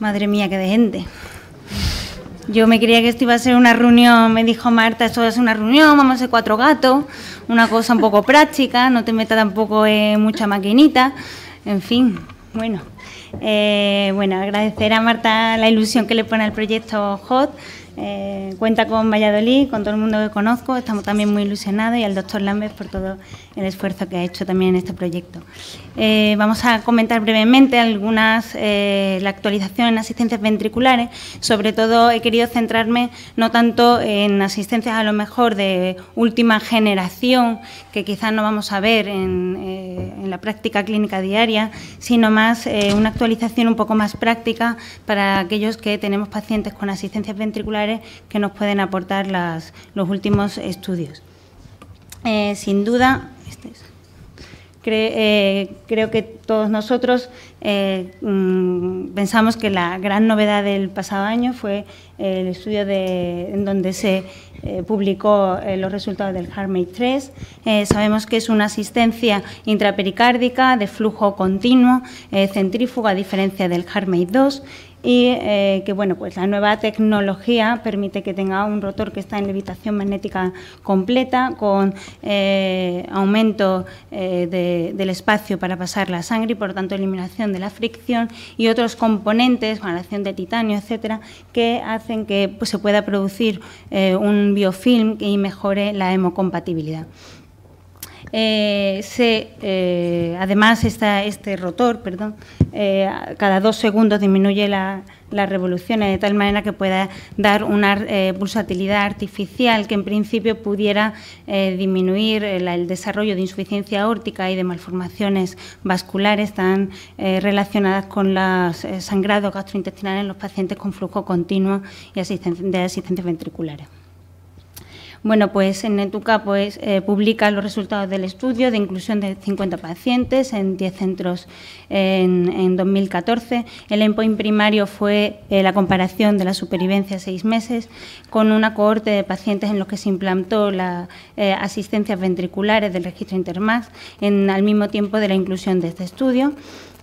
Madre mía, qué de gente. Yo me creía que esto iba a ser una reunión, me dijo Marta, esto va a ser una reunión, vamos a hacer cuatro gatos, una cosa un poco práctica, no te metas tampoco en mucha maquinita. En fin, bueno, eh, bueno, agradecer a Marta la ilusión que le pone al proyecto HOT. Eh, cuenta con Valladolid, con todo el mundo que conozco, estamos también muy ilusionados y al doctor Lambert por todo el esfuerzo que ha hecho también en este proyecto. Eh, vamos a comentar brevemente algunas, eh, la actualización en asistencias ventriculares, sobre todo he querido centrarme no tanto en asistencias a lo mejor de última generación, que quizás no vamos a ver en, en la práctica clínica diaria, sino más una actualización un poco más práctica para aquellos que tenemos pacientes con asistencias ventriculares que nos pueden aportar los últimos estudios. Eh, sin duda, este eh, creo que todos nosotros eh, mm, pensamos que la gran novedad del pasado año fue el estudio en donde se publicó los resultados del HeartMate 3. sabemos que es una asistencia intrapericárdica de flujo continuo, centrífuga, a diferencia del HeartMate 2, y eh, que bueno, pues la nueva tecnología permite que tenga un rotor que está en levitación magnética completa, con eh, aumento eh, del espacio para pasar la sangre y por tanto eliminación de la fricción y otros componentes, con la acción de titanio, etcétera, que hacen que pues, se pueda producir un biofilm y mejore la hemocompatibilidad. Eh, eh, además, este rotor, perdón, eh, cada dos segundos disminuye la, las revoluciones de tal manera que pueda dar una pulsatilidad artificial que en principio pudiera disminuir el, desarrollo de insuficiencia aórtica y de malformaciones vasculares tan relacionadas con los sangrados gastrointestinales en los pacientes con flujo continuo y asistencia de asistentes ventriculares. Bueno, pues en ETUCA pues, eh, publica los resultados del estudio de inclusión de 50 pacientes en 10 centros en, 2014. El endpoint primario fue eh, la comparación de la supervivencia a seis meses con una cohorte de pacientes en los que se implantó las asistencia eh, asistencias ventriculares del registro Intermax en, al mismo tiempo de la inclusión de este estudio.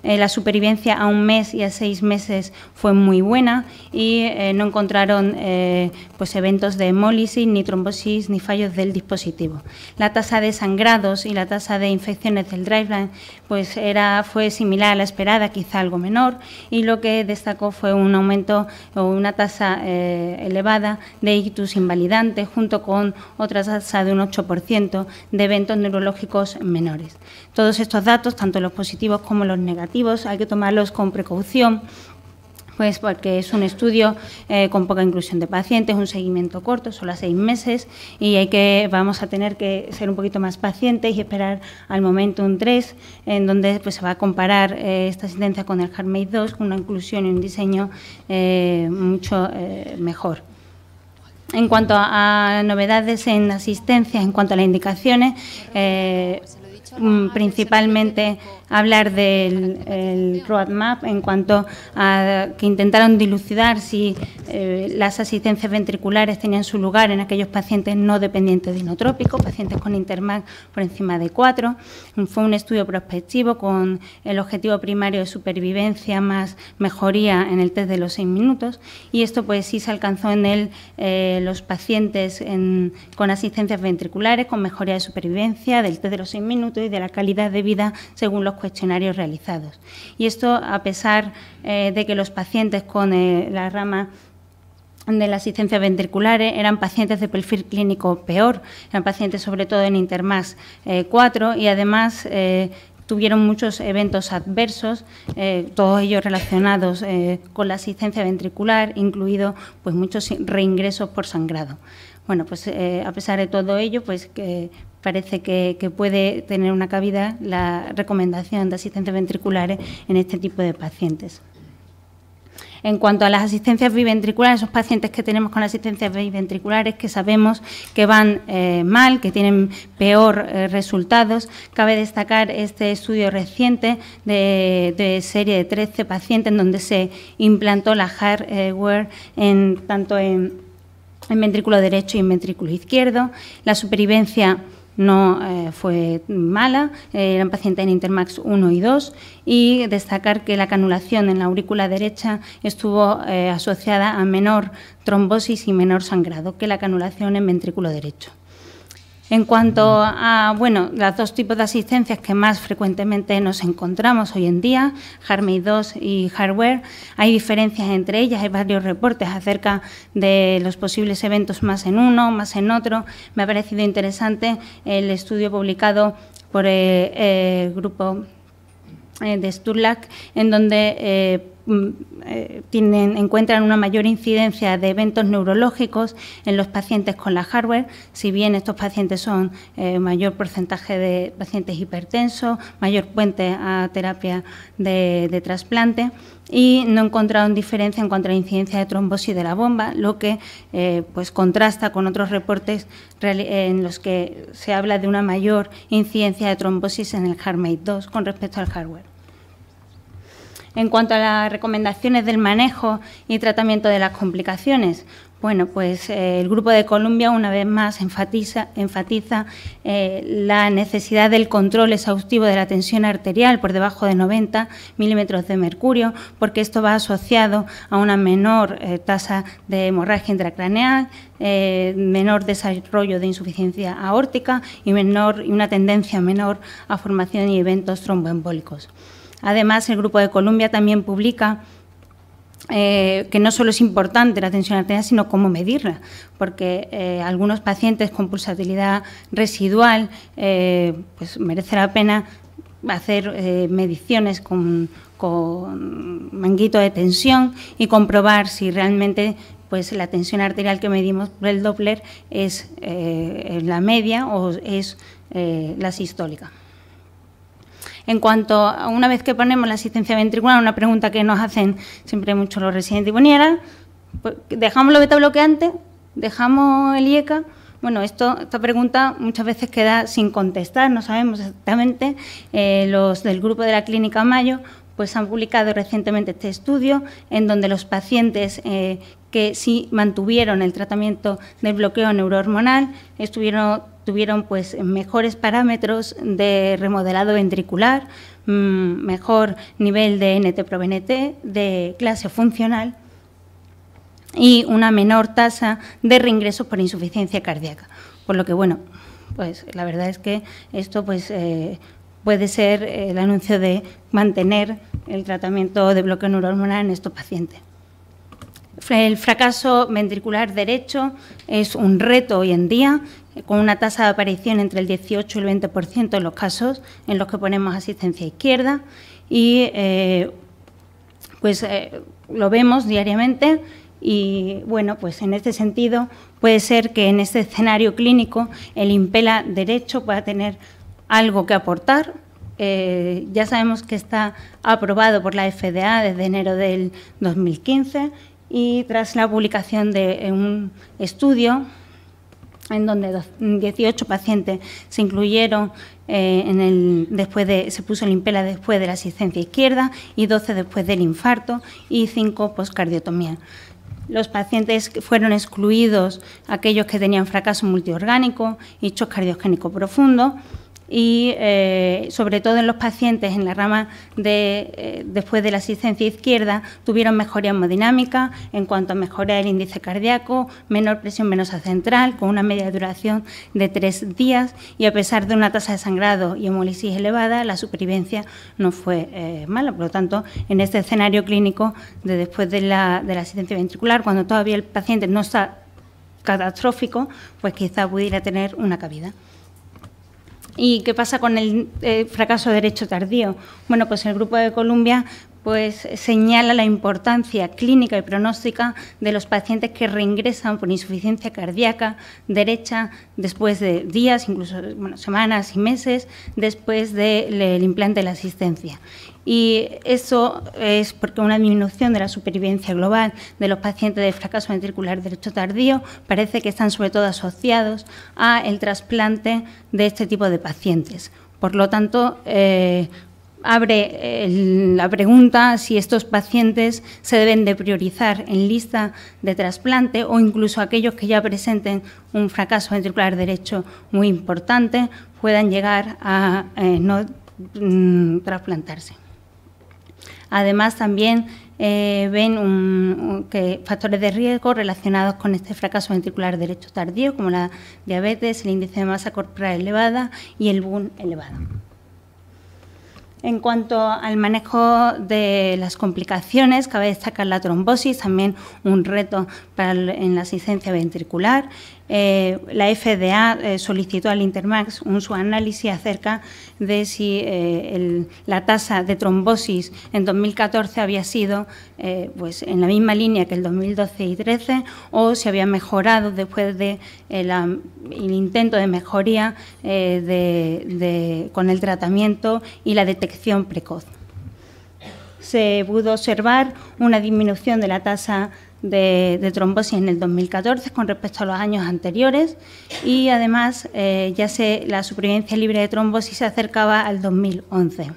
Eh, la supervivencia a un mes y a seis meses fue muy buena y eh, no encontraron eh, pues eventos de hemólisis, ni trombosis, ni fallos del dispositivo. La tasa de sangrados y la tasa de infecciones del driveline pues era, fue similar a la esperada, quizá algo menor, y lo que destacó fue un aumento o una tasa elevada de ictus invalidante junto con otra tasa de un 8% de eventos neurológicos menores. Todos estos datos, tanto los positivos como los negativos, hay que tomarlos con precaución pues porque es un estudio eh, con poca inclusión de pacientes, un seguimiento corto, solo a seis meses, y hay que, vamos a tener que ser un poquito más pacientes y esperar al momento un 3, en donde pues, se va a comparar eh, esta asistencia con el HeartMate 2, con una inclusión y un diseño eh, mucho mejor. En cuanto a novedades en asistencia, en cuanto a las indicaciones, Mm, principalmente hablar del el roadmap en cuanto a que intentaron dilucidar si eh, las asistencias ventriculares tenían su lugar en aquellos pacientes no dependientes de inotrópicos pacientes con Intermac por encima de 4. Fue un estudio prospectivo con el objetivo primario de supervivencia más mejoría en el test de los seis minutos y esto pues sí se alcanzó en el, eh, los pacientes con asistencias ventriculares, con mejoría de supervivencia del test de los seis minutos de la calidad de vida según los cuestionarios realizados. Y esto a pesar eh, de que los pacientes con eh, la rama de la asistencia ventricular eran pacientes de perfil clínico peor, eran pacientes sobre todo en Intermas 4 eh, y además tuvieron muchos eventos adversos, todos ellos relacionados con la asistencia ventricular, incluido pues muchos reingresos por sangrado. Bueno, pues a pesar de todo ello, pues parece que, puede tener una cabida la recomendación de asistentes ventriculares en este tipo de pacientes. En cuanto a las asistencias biventriculares, esos pacientes que tenemos con asistencias biventriculares que sabemos que van eh, mal, que tienen peor eh, resultados, cabe destacar este estudio reciente de, serie de 13 pacientes en donde se implantó la hardware en, tanto en, en ventrículo derecho y en ventrículo izquierdo. La supervivencia no eh, fue mala, era eh, eran pacientes en Intermax 1 y 2 y destacar que la canulación en la aurícula derecha estuvo eh, asociada a menor trombosis y menor sangrado que la canulación en ventrículo derecho. En cuanto a bueno, los dos tipos de asistencias que más frecuentemente nos encontramos hoy en día, HARMI 2 y hardware, hay diferencias entre ellas, hay varios reportes acerca de los posibles eventos más en uno, más en otro. Me ha parecido interesante el estudio publicado por eh, eh, el grupo eh, de Sturlac, en donde eh, mm, eh, encuentran una mayor incidencia de eventos neurológicos en los pacientes con la hardware, si bien estos pacientes son mayor porcentaje de pacientes hipertensos, mayor puente a terapia de trasplante y no encontraron diferencia en cuanto a la incidencia de trombosis de la bomba, lo que eh, pues contrasta con otros reportes en los que se habla de una mayor incidencia de trombosis en el HARMATE 2 con respecto al hardware. En cuanto a las recomendaciones del manejo y tratamiento de las complicaciones, bueno, pues eh, el Grupo de Colombia una vez más enfatiza, eh, la necesidad del control exhaustivo de la tensión arterial por debajo de 90 milímetros de mercurio, porque esto va asociado a una menor eh, tasa de hemorragia intracraneal, menor desarrollo de insuficiencia aórtica y, menor, y una tendencia menor a formación y eventos tromboembólicos. Además, el Grupo de Colombia también publica eh, que no solo es importante la tensión arterial, sino cómo medirla, porque eh, algunos pacientes con pulsatilidad residual eh, pues merece la pena hacer eh, mediciones con, con manguito de tensión y comprobar si realmente pues la tensión arterial que medimos por el Doppler es la media o es la sistólica. En cuanto a una vez que ponemos la asistencia ventricular, una pregunta que nos hacen siempre mucho los residentes y bonieras, pues, dejamos los beta bloqueante? dejamos el IECA. Bueno, esto, esta pregunta muchas veces queda sin contestar, no sabemos exactamente. Eh, los del grupo de la Clínica Mayo pues han publicado recientemente este estudio en donde los pacientes eh, que sí mantuvieron el tratamiento del bloqueo neurohormonal estuvieron tuvieron pues mejores parámetros de remodelado ventricular, mm, mejor nivel de nt proveniente de clase funcional y una menor tasa de reingresos por insuficiencia cardíaca. Por lo que bueno, pues la verdad es que esto pues eh, puede ser el anuncio de mantener el tratamiento de bloqueo neurohormonal en estos pacientes. El fracaso ventricular derecho es un reto hoy en día con una tasa de aparición entre el 18 y el 20% en los casos en los que ponemos asistencia izquierda y eh, pues eh, lo vemos diariamente y bueno, pues en este sentido puede ser que en este escenario clínico el impela derecho pueda tener algo que aportar. Eh, ya sabemos que está aprobado por la FDA desde enero del 2015 y tras la publicación de un estudio en donde 18 pacientes se incluyeron eh, después de, se puso el después de la asistencia izquierda y 12 después del infarto y 5 postcardiotomía. Los pacientes fueron excluidos aquellos que tenían fracaso multiorgánico y choque cardiogénico profundo y eh, sobre todo en los pacientes en la rama de eh, después de la asistencia izquierda tuvieron mejoría hemodinámica en cuanto a mejora el índice cardíaco, menor presión venosa central con una media duración de tres días y a pesar de una tasa de sangrado y hemólisis elevada la supervivencia no fue eh, mala. Por lo tanto, en este escenario clínico de después de la, de la asistencia ventricular, cuando todavía el paciente no está catastrófico, pues quizá pudiera tener una cavidad. ¿Y qué pasa con el eh, fracaso de derecho tardío? Bueno, pues el Grupo de Colombia pues señala la importancia clínica y pronóstica de los pacientes que reingresan por insuficiencia cardíaca derecha después de días, incluso bueno, semanas y meses después del implante de la asistencia. Y eso es porque una disminución de la supervivencia global de los pacientes de fracaso ventricular derecho tardío parece que están sobre todo asociados a el trasplante de este tipo de pacientes. Por lo tanto, eh, abre eh, la pregunta si estos pacientes se deben de priorizar en lista de trasplante o incluso aquellos que ya presenten un fracaso ventricular derecho muy importante puedan llegar a eh, no mm, trasplantarse. Además, también eh, ven que factores de riesgo relacionados con este fracaso ventricular derecho tardío, como la diabetes, el índice de masa corporal elevada y el boom elevado. En cuanto al manejo de las complicaciones, cabe destacar la trombosis, también un reto en la asistencia ventricular, eh, la FDA eh, solicitó al Intermax un su análisis acerca de si eh, la tasa de trombosis en 2014 había sido pues en la misma línea que el 2012 y 13 o si había mejorado después del intento de mejoría con el tratamiento y la detección precoz se pudo observar una disminución de la tasa de, trombosis en el 2014 con respecto a los años anteriores y además eh, ya se, la supervivencia libre de trombosis se acercaba al 2011.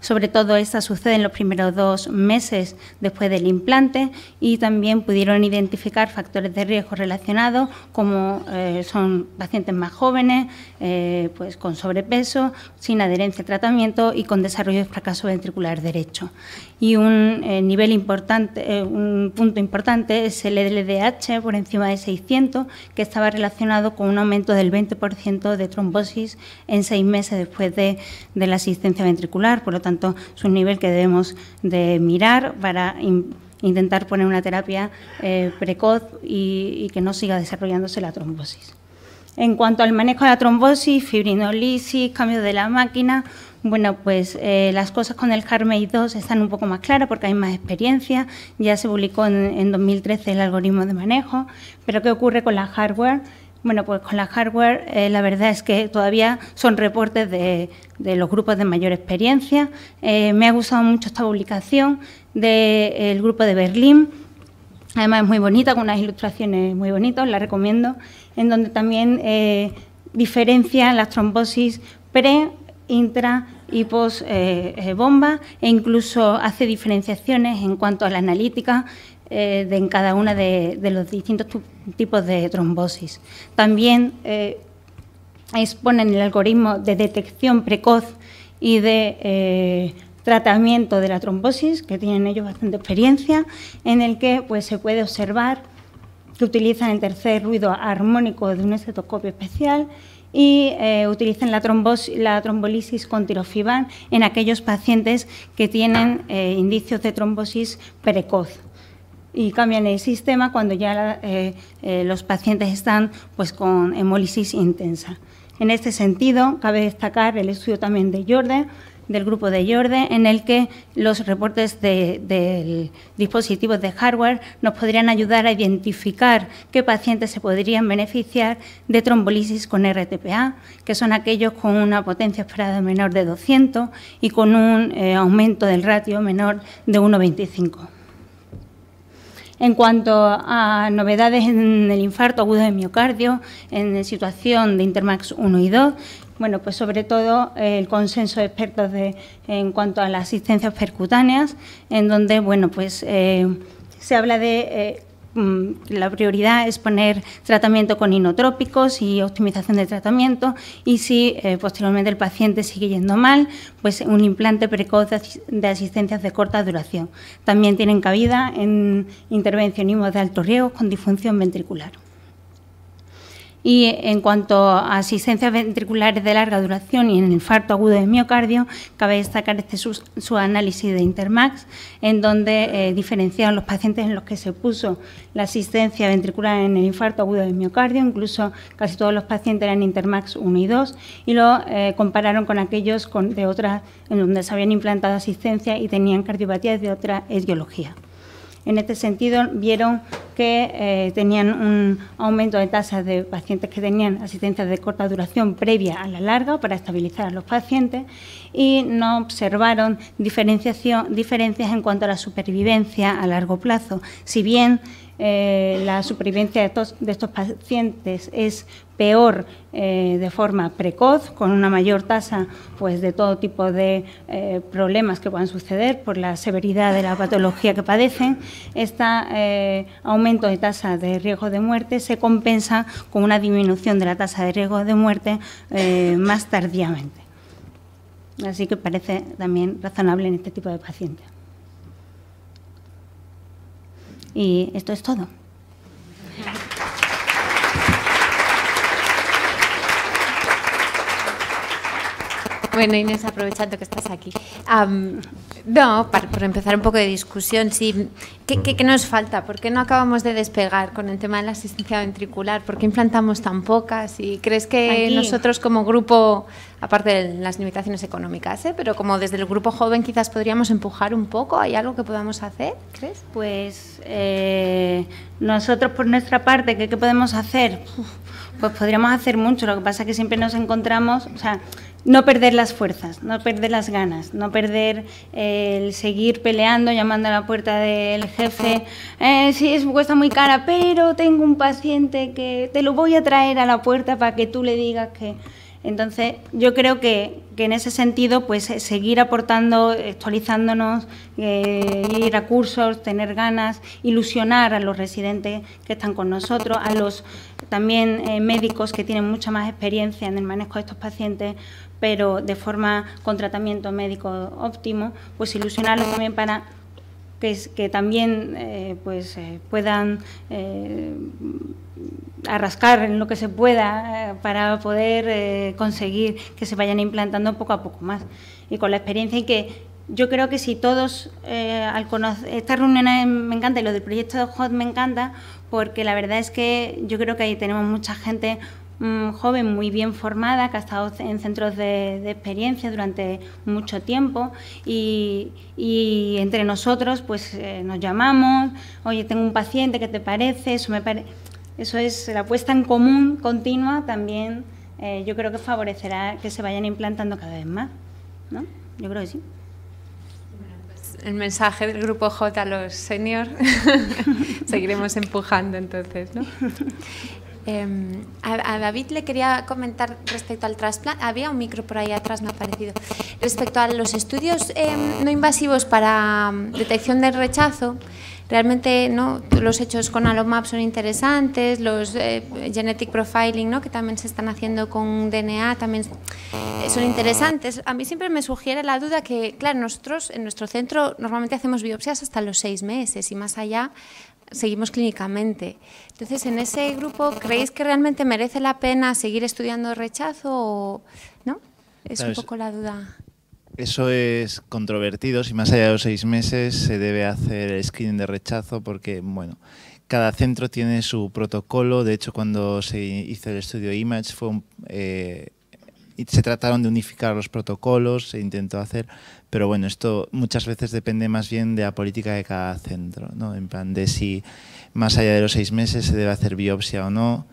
Sobre todo esta sucede en los primeros dos meses después del implante y también pudieron identificar factores de riesgo relacionados como eh, son pacientes más jóvenes, eh, pues con sobrepeso, sin adherencia al tratamiento y con desarrollo de fracaso ventricular derecho y un eh, nivel importante, eh, un punto importante es el LDH por encima de 600, que estaba relacionado con un aumento del 20% de trombosis en seis meses después de, de, la asistencia ventricular. Por lo tanto, es un nivel que debemos de mirar para intentar poner una terapia eh, precoz y, y que no siga desarrollándose la trombosis. En cuanto al manejo de la trombosis, fibrinolisis, cambio de la máquina, bueno, pues eh, las cosas con el CARMEI 2 están un poco más claras porque hay más experiencia. Ya se publicó en, 2013 el algoritmo de manejo. Pero ¿qué ocurre con la hardware? Bueno, pues con la hardware eh, la verdad es que todavía son reportes de, los grupos de mayor experiencia. Eh, me ha gustado mucho esta publicación del grupo de Berlín. Además es muy bonita, con unas ilustraciones muy bonitas, la recomiendo, en donde también diferencia las trombosis pre, intra y posbomba eh, eh, e incluso hace diferenciaciones en cuanto a la analítica eh, de en cada uno de, los distintos tipos de trombosis. También exponen el algoritmo de detección precoz y de tratamiento de la trombosis, que tienen ellos bastante experiencia, en el que pues, se puede observar que utilizan el tercer ruido armónico de un estetoscopio especial y eh, utilizan la, trombolisis con tirofiban en aquellos pacientes que tienen eh, indicios de trombosis precoz y cambian el sistema cuando ya eh, los pacientes están pues, con hemólisis intensa. En este sentido, cabe destacar el estudio también de Jordan, del grupo de Jordan, en el que los reportes de dispositivos de hardware nos podrían ayudar a identificar qué pacientes se podrían beneficiar de trombolisis con RTPA, que son aquellos con una potencia esperada menor de 200 y con un eh, aumento del ratio menor de 1,25. En cuanto a novedades en el infarto agudo de miocardio, en situación de Intermax 1 y 2, bueno, pues sobre todo eh, el consenso de expertos en cuanto a las asistencias percutáneas, en donde, bueno, pues eh, se habla de eh, mm, la prioridad es poner tratamiento con inotrópicos y optimización de tratamiento y si posteriormente el paciente sigue yendo mal, pues un implante precoz de asistencias de corta duración. También tienen cabida en intervencionismo de alto riesgo con disfunción ventricular. Y en cuanto a asistencias ventriculares de larga duración y en el infarto agudo de miocardio, cabe destacar este su, análisis de Intermax, en donde eh, diferenciaron los pacientes en los que se puso la asistencia ventricular en el infarto agudo de miocardio, incluso casi todos los pacientes eran Intermax 1 y 2, y lo eh, compararon con aquellos de otras en donde se habían implantado asistencia y tenían cardiopatías de otra etiología. En este sentido, vieron que eh, tenían un aumento de tasas de pacientes que tenían asistencia de corta duración previa a la larga para estabilizar a los pacientes y no observaron diferencias en cuanto a la supervivencia a largo plazo. Si bien eh, la supervivencia de estos, pacientes es peor eh, de forma precoz, con una mayor tasa pues, de todo tipo de eh, problemas que puedan suceder por la severidad de la patología que padecen, este aumento de tasa de riesgo de muerte se compensa con una disminución de la tasa de riesgo de muerte más tardíamente. Así que parece también razonable en este tipo de pacientes. Y esto es todo. Bueno, Inés, aprovechando que estás aquí. no, para, empezar un poco de discusión, sí, ¿qué, nos falta? ¿Por qué no acabamos de despegar con el tema de la asistencia ventricular? ¿Por qué implantamos tan pocas? ¿Y crees que nosotros como grupo, aparte de las limitaciones económicas, eh, pero como desde el grupo joven quizás podríamos empujar un poco? ¿Hay algo que podamos hacer, crees? Pues eh, nosotros por nuestra parte, ¿qué, qué podemos hacer? pues podríamos hacer mucho. Lo que pasa es que siempre nos encontramos, o sea, no perder las fuerzas, no perder las ganas, no perder eh, el seguir peleando, llamando a la puerta del jefe, eh, sí, es cuesta muy cara, pero tengo un paciente que te lo voy a traer a la puerta para que tú le digas que... Entonces, yo creo que, que en ese sentido, pues eh, seguir aportando, actualizándonos, eh, ir a cursos, tener ganas, ilusionar a los residentes que están con nosotros, a los también eh, médicos que tienen mucha más experiencia en el manejo de estos pacientes, pero de forma con tratamiento médico óptimo, pues ilusionarlos también para que, también eh, pues, eh, puedan arrascar en lo que se pueda para poder conseguir que se vayan implantando poco a poco más. Y con la experiencia y que yo creo que si todos, eh, al conocer esta reunión me encanta y lo del proyecto de HOT me encanta, porque la verdad es que yo creo que ahí tenemos mucha gente mm, joven muy bien formada, que ha estado en centros de, experiencia durante mucho tiempo y, entre nosotros pues eh, nos llamamos, oye, tengo un paciente, ¿qué te parece? Eso, me Eso es la puesta en común continua también. Eh, yo creo que favorecerá que se vayan implantando cada vez más, ¿no? Yo creo que sí el mensaje del grupo J a los seniors, seguiremos empujando entonces, ¿no? Em, a, David le quería comentar respecto al trasplante. Había un micro por ahí atrás, me ha parecido. Respecto a los estudios em, no invasivos para em, detección del rechazo, realmente ¿no? los hechos con Alomap son interesantes, los eh, genetic profiling ¿no? que también se están haciendo con DNA también eh, son interesantes. A mí siempre me sugiere la duda que, claro, nosotros en nuestro centro normalmente hacemos biopsias hasta los seis meses y más allá seguimos clínicamente. Entonces, en ese grupo, ¿creéis que realmente merece la pena seguir estudiando rechazo o no? Es un poco la duda. Eso es controvertido. Si más allá de los seis meses se debe hacer el screening de rechazo porque, bueno, cada centro tiene su protocolo. De hecho, cuando se hizo el estudio Image eh, se trataron de unificar los protocolos, se intentó hacer, pero bueno, esto muchas veces depende más bien de la política de cada centro, ¿no? En plan de si más allá de los seis meses se debe hacer biopsia o no,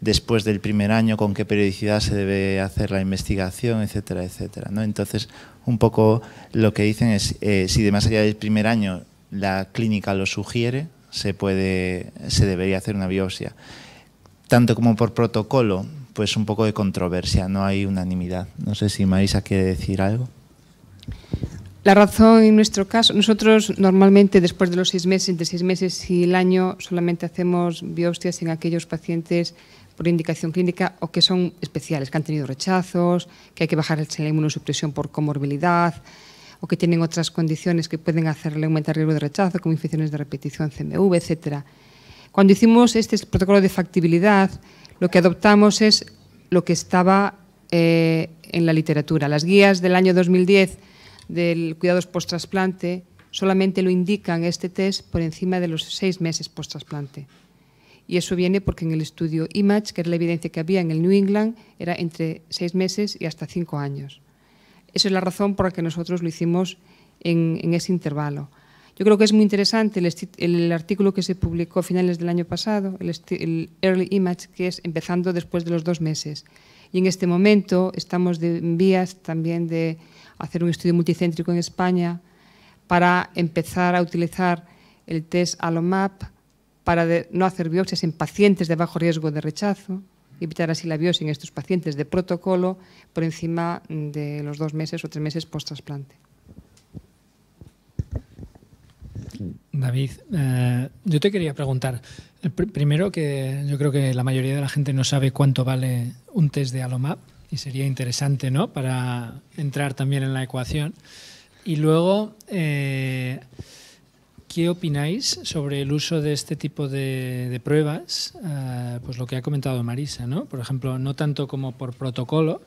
después del primer año, con qué periodicidad se debe hacer la investigación, etcétera, etcétera. Entonces, un poco lo que dicen es, eh, si de más allá del primer año la clínica lo sugiere, se, puede, se debería hacer una biopsia. Tanto como por protocolo, pues un poco de controversia, no hay unanimidad. No sé si Marisa quiere decir algo. La razón en nuestro caso, nosotros normalmente después de los seis meses, entre seis meses y el año, solamente hacemos biopsias en aquellos pacientes por indicación clínica o que son especiales, que han tenido rechazos, que hay que bajar la inmunosupresión por comorbilidad o que tienen otras condiciones que pueden hacerle aumentar el riesgo de rechazo, como infecciones de repetición, CMV, etcétera. Cuando hicimos este protocolo de factibilidad, lo que adoptamos es lo que estaba eh, en la literatura. Las guías del año 2010 del cuidados post-trasplante solamente lo indican este test por encima de los seis meses post-trasplante. Y eso viene porque en el estudio IMAGE, que era la evidencia que había en el New England, era entre seis meses y hasta cinco años. Esa es la razón por la que nosotros lo hicimos en, ese intervalo. Yo creo que es muy interesante el, artículo que se publicó a finales del año pasado, el, Early Image, que es empezando después de los dos meses. Y en este momento estamos en vías también de hacer un estudio multicéntrico en España para empezar a utilizar el test ALOMAP para no hacer biopsias en pacientes de bajo riesgo de rechazo, evitar así la biopsia en estos pacientes de protocolo por encima de los dos meses o tres meses post-trasplante. David, eh, yo te quería preguntar, eh, primero que yo creo que la mayoría de la gente no sabe cuánto vale un test de Alomap y sería interesante, ¿no? Para entrar también en la ecuación. Y luego, eh, ¿Qué opináis sobre el uso de este tipo de, pruebas? Ah, pues lo que ha comentado Marisa, ¿no? Por ejemplo, no tanto como por protocolo,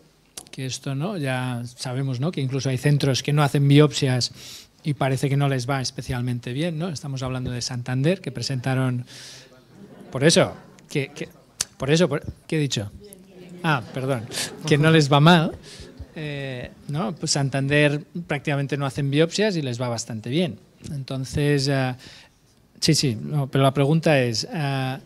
que esto, ¿no? Ya sabemos, ¿no? Que incluso hay centros que no hacen biopsias y parece que no les va especialmente bien, ¿no? Estamos hablando de Santander, que presentaron... Por eso, que, por eso, ¿qué he dicho? Ah, perdón, que no les va mal. Eh, ¿no? Pues Santander prácticamente no hacen biopsias y les va bastante bien. Entonces, eh, sí, sí, pero la pregunta es, eh,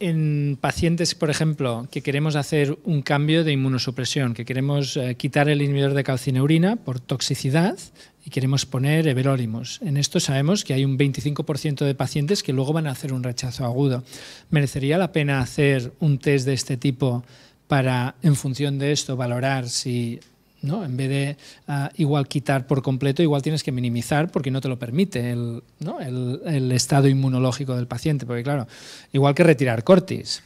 en pacientes, por ejemplo, que queremos hacer un cambio de inmunosupresión, que queremos eh, quitar el inhibidor de calcineurina por toxicidad y queremos poner everolimus. En esto sabemos que hay un 25% de pacientes que luego van a hacer un rechazo agudo. ¿Merecería la pena hacer un test de este tipo para, en función de esto, valorar si en vez de ah, igual quitar por completo, igual tienes que minimizar porque no te lo permite el, estado inmunológico del paciente. Porque claro, igual que retirar cortis,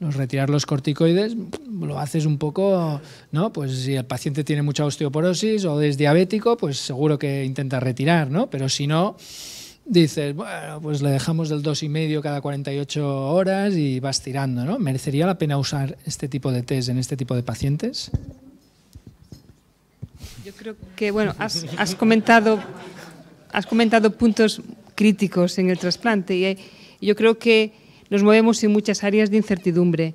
retirar los corticoides mm, lo haces un poco, ¿no? Pues si el paciente tiene mucha osteoporosis o es diabético, pues seguro que intenta retirar, Pero si no, dices, bueno, pues le dejamos del 2,5 cada 48 horas y vas tirando, ¿no? ¿Merecería la pena usar este tipo de test en este tipo de pacientes? Yo creo que, bueno, has, has comentado, has comentado puntos críticos en el trasplante y, yo creo que nos movemos en muchas áreas de incertidumbre.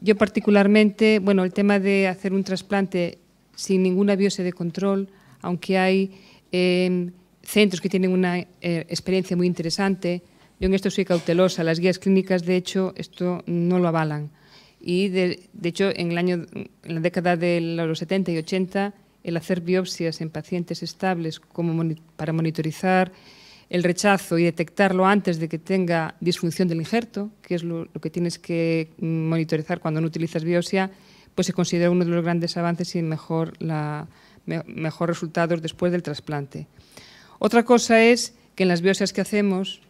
Yo particularmente, bueno, el tema de hacer un trasplante sin ninguna biose de control, aunque hay em, centros que tienen una eh, experiencia muy interesante, yo en esto soy cautelosa. Las guías clínicas, de hecho, esto no lo avalan. Y, de, hecho, en, en la década de los 70 y 80 el hacer biopsias en pacientes estables como para monitorizar el rechazo y detectarlo antes de que tenga disfunción del injerto, que es lo, que tienes que mm, monitorizar cuando no utilizas biopsia, pues se considera uno de los grandes avances y mejor, resultados después del trasplante. Otra cosa es que en las biopsias que hacemos,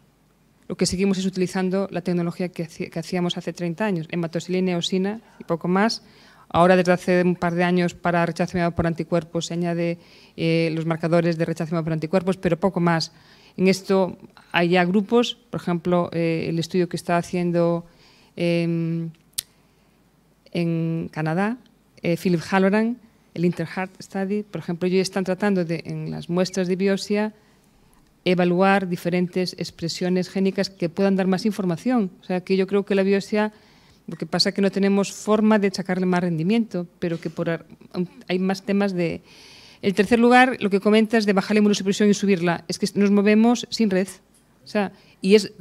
lo que seguimos es utilizando la tecnología que, hacíamos hace 30 años, hematoxilina, eosina y poco más, Ahora, desde hace un par de años, para rechazo por anticuerpos se añade eh, los marcadores de rechazo por anticuerpos, pero poco más. En esto hay ya grupos, por ejemplo, eh, el estudio que está haciendo em, en Canadá, eh, Philip Halloran, el Interheart Study, por ejemplo, ellos están tratando en las muestras de biopsia evaluar diferentes expresiones génicas que puedan dar más información. O sea, que yo creo que la biopsia lo que pasa es que no tenemos forma de sacarle más rendimiento, pero que hay más temas de... El tercer lugar, lo que comentas de bajar la inmunosupresión y subirla, es que nos movemos sin red. O sea, y es,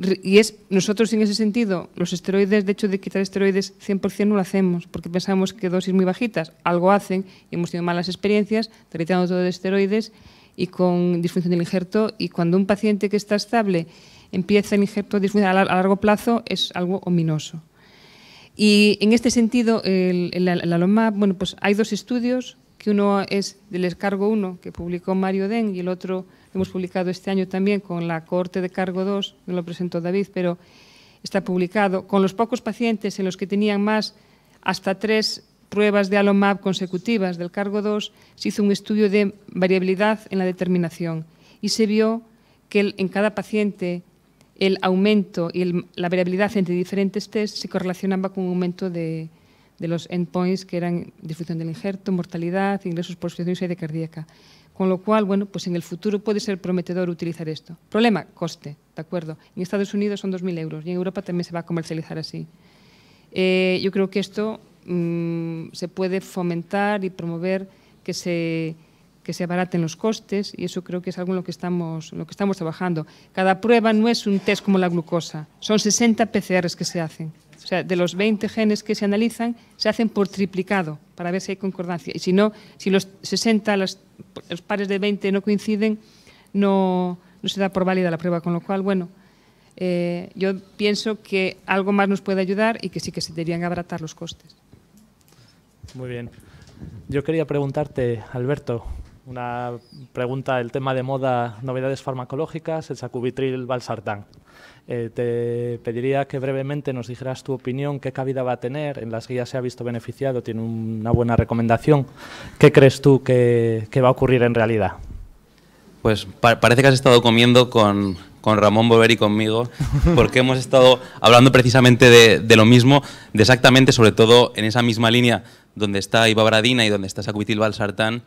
nosotros en ese sentido, los esteroides, de hecho de quitar esteroides 100% no lo hacemos, porque pensamos que dosis muy bajitas algo hacen y hemos tenido malas experiencias tratando todo de esteroides y con disfunción del injerto. Y cuando un paciente que está estable empieza el injerto a disfunción a largo plazo, es algo ominoso. Y en este sentido, el, bueno, pues hay dos estudios, que uno es del cargo 1, que publicó Mario Den, y el otro hemos publicado este año también con la corte de cargo 2, no lo presentó David, pero está publicado, con los pocos pacientes en los que tenían más, hasta tres pruebas de Alomab consecutivas del cargo 2, se hizo un estudio de variabilidad en la determinación y se vio que en cada paciente el aumento y la variabilidad entre diferentes tests se correlacionaba con un aumento de, los endpoints que eran difusión del injerto, mortalidad, ingresos por insuficiencia de cardíaca. Con lo cual, bueno, pues en el futuro puede ser prometedor utilizar esto. Problema, coste, ¿de acuerdo? En Estados Unidos son 2.000 euros y en Europa también se va a comercializar así. Eh, yo creo que esto mm, se puede fomentar y promover que se que se abaraten los costes y eso creo que es algo en lo que estamos, lo que estamos trabajando. Cada prueba no es un test como la glucosa, son 60 PCRs que se hacen. O sea, de los 20 genes que se analizan, se hacen por triplicado para ver si hay concordancia. Y si no, si los 60, los, pares de 20 no coinciden, no, se da por válida la prueba. Con lo cual, bueno, eh, yo pienso que algo más nos puede ayudar y que sí que se deberían abaratar los costes. Muy bien. Yo quería preguntarte, Alberto, una pregunta del tema de moda, novedades farmacológicas, el sacubitril valsartán. Eh, te pediría que brevemente nos dijeras tu opinión, qué cabida va a tener, en las guías se ha visto beneficiado, tiene una buena recomendación. ¿Qué crees tú que, va a ocurrir en realidad? Pues parece que has estado comiendo con, Ramón Bover y conmigo, porque hemos estado hablando precisamente de, lo mismo, de exactamente, sobre todo en esa misma línea donde está Ibabradina y donde está sacubitril Balsartán,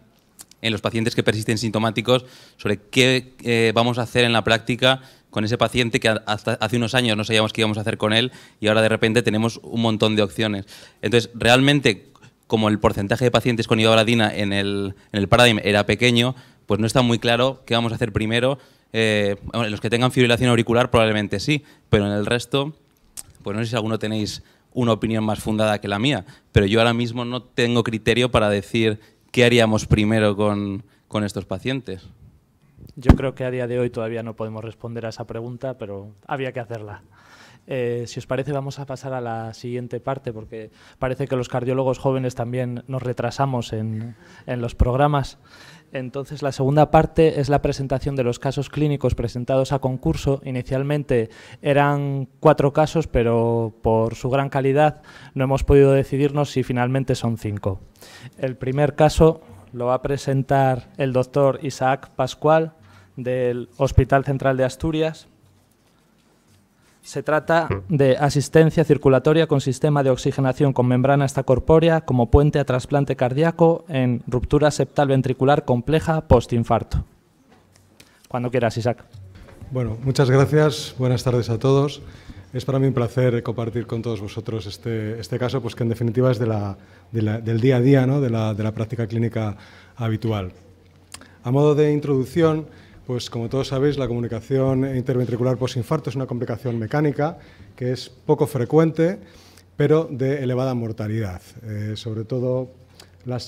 en los pacientes que persisten sintomáticos sobre qué eh, vamos a hacer en la práctica con ese paciente que hasta hace unos años no sabíamos qué íbamos a hacer con él y ahora de repente tenemos un montón de opciones. Entonces, realmente, como el porcentaje de pacientes con iodabradina en el, en paradigma era pequeño, pues no está muy claro qué vamos a hacer primero. Eh, los que tengan fibrilación auricular probablemente sí, pero en el resto, pues no sé si alguno tenéis una opinión más fundada que la mía, pero yo ahora mismo no tengo criterio para decir ¿qué haríamos primero con, con estos pacientes? Yo creo que a día de hoy todavía no podemos responder a esa pregunta, pero había que hacerla. Eh, si os parece, vamos a pasar a la siguiente parte, porque parece que los cardiólogos jóvenes también nos retrasamos en, en los programas. Entonces, la segunda parte es la presentación de los casos clínicos presentados a concurso. Inicialmente eran cuatro casos, pero por su gran calidad no hemos podido decidirnos si finalmente son cinco. El primer caso lo va a presentar el doctor Isaac Pascual del Hospital Central de Asturias. Se trata de asistencia circulatoria con sistema de oxigenación con membrana extracorpórea como puente a trasplante cardíaco en ruptura septal ventricular compleja postinfarto. Cuando quieras, Isaac. Bueno, muchas gracias. Buenas tardes a todos. Es para mí un placer compartir con todos vosotros este, este caso, pues que en definitiva es del día a día, ¿no? de, la, de la práctica clínica habitual. A modo de introducción, pues como todos sabéis, la comunicación interventricular postinfarto es una complicación mecánica que es poco frecuente, pero de elevada mortalidad. Eh, sobre todo las,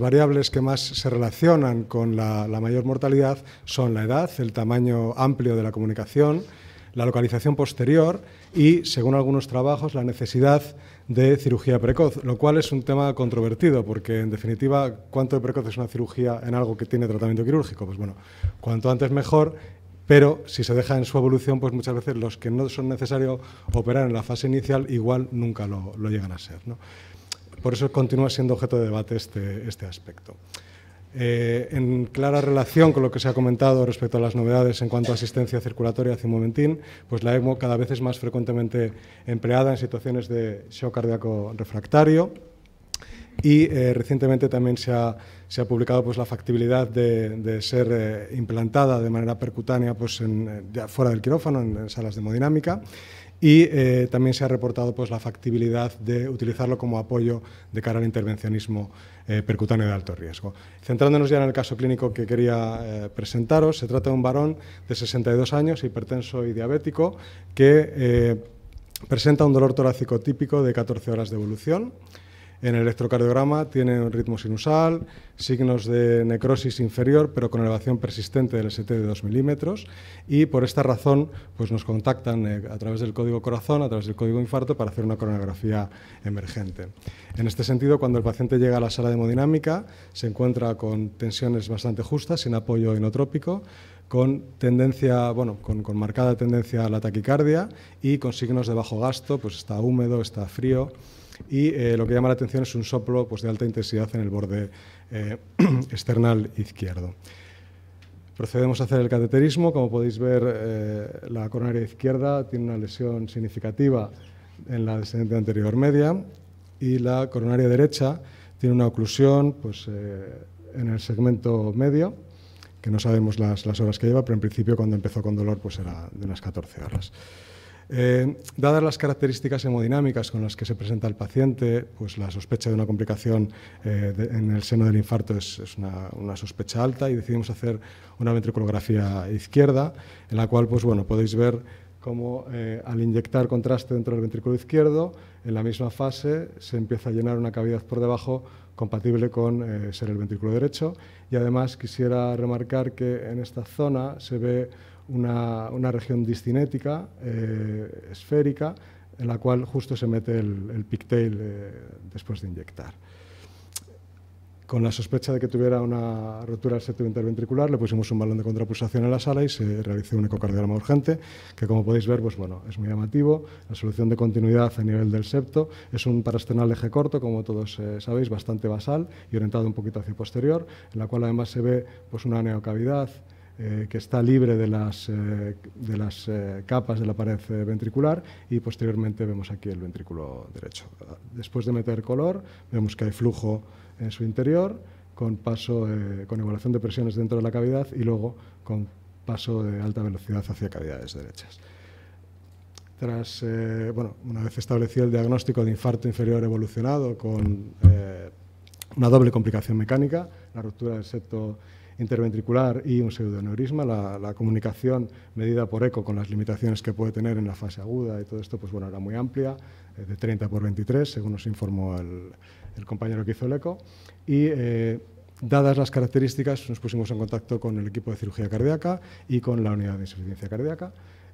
variables que más se relacionan con la, la, mayor mortalidad son la edad, el tamaño amplio de la comunicación, la localización posterior y, según algunos trabajos, la necesidad de cirugía precoz, lo cual es un tema controvertido, porque en definitiva, ¿cuánto de precoz es una cirugía en algo que tiene tratamiento quirúrgico? Pues bueno, cuanto antes mejor, pero si se deja en su evolución, pues muchas veces los que no son necesarios operar en la fase inicial igual nunca lo, llegan a ser. Por eso continúa siendo objeto de debate este, este aspecto. Eh, en clara relación con lo que se ha comentado respecto a las novedades en cuanto a asistencia circulatoria hace un momentín, pues la ECMO cada vez es más frecuentemente empleada en situaciones de shock cardíaco refractario y eh, recientemente también se ha, se ha, publicado pues, la factibilidad de, ser eh, implantada de manera percutánea pues, fuera del quirófano, en, en salas de hemodinámica y eh, también se ha reportado pues, la factibilidad de utilizarlo como apoyo de cara al intervencionismo eh, percutáneo de alto riesgo. Centrándonos ya en el caso clínico que quería eh, presentaros, se trata de un varón de 62 años, hipertenso y diabético, que presenta un dolor torácico típico de 14 horas de evolución en el electrocardiograma tiene un ritmo sinusal, signos de necrosis inferior, pero con elevación persistente del ST de 2 milímetros. Y por esta razón, pues nos contactan eh, a través del código corazón, a través del código infarto, para hacer una coronografía emergente. En este sentido, cuando el paciente llega a la sala de hemodinámica, se encuentra con tensiones bastante justas, sin apoyo inotrópico con tendencia, bueno, con, con, marcada tendencia a la taquicardia y con signos de bajo gasto, pues está húmedo, está frío, y eh, lo que llama la atención es un soplo pues, de alta intensidad en el borde eh, external izquierdo. Procedemos a hacer el cateterismo. Como podéis ver, eh, la coronaria izquierda tiene una lesión significativa en la descendente anterior media y la coronaria derecha tiene una oclusión pues, en el segmento medio, que no sabemos las, horas que lleva, pero en principio cuando empezó con dolor pues, era de unas 14 horas. Eh, dadas las características hemodinámicas con las que se presenta el paciente, pues la sospecha de una complicación eh, en el seno del infarto es, una, sospecha alta y decidimos hacer una ventriculografía izquierda, en la cual pues, bueno, podéis ver cómo eh, al inyectar contraste dentro del ventrículo izquierdo, en la misma fase se empieza a llenar una cavidad por debajo compatible con ser el ventrículo derecho. Y además quisiera remarcar que en esta zona se ve una, región discinética, eh, esférica, en la cual justo se mete el, el pigtail eh, después de inyectar. Con la sospecha de que tuviera una rotura del septo interventricular, le pusimos un balón de contrapulsación en la sala y se realizó un ecocardiograma urgente, que como podéis ver, pues bueno, es muy llamativo. La solución de continuidad a nivel del septo es un parastenal eje corto, como todos eh, sabéis, bastante basal y orientado un poquito hacia posterior, en la cual además se ve pues, una neocavidad, eh, que está libre de las, eh, de las eh, capas de la pared ventricular y posteriormente vemos aquí el ventrículo derecho. Después de meter color, vemos que hay flujo en su interior con paso, con evaluación de presiones dentro de la cavidad y luego con paso de alta velocidad hacia cavidades derechas. Tras, bueno, una vez establecido el diagnóstico de infarto inferior evolucionado con una doble complicación mecánica, la ruptura del septo interventricular y un pseudoaneurisma. La, comunicación medida por eco con las limitaciones que puede tener en la fase aguda y todo esto, pues bueno, era muy amplia, eh, de 30 por 23, según nos informó el, compañero que hizo el eco. Y eh, dadas las características, nos pusimos en contacto con el equipo de cirugía cardíaca y con la unidad de insuficiencia cardíaca.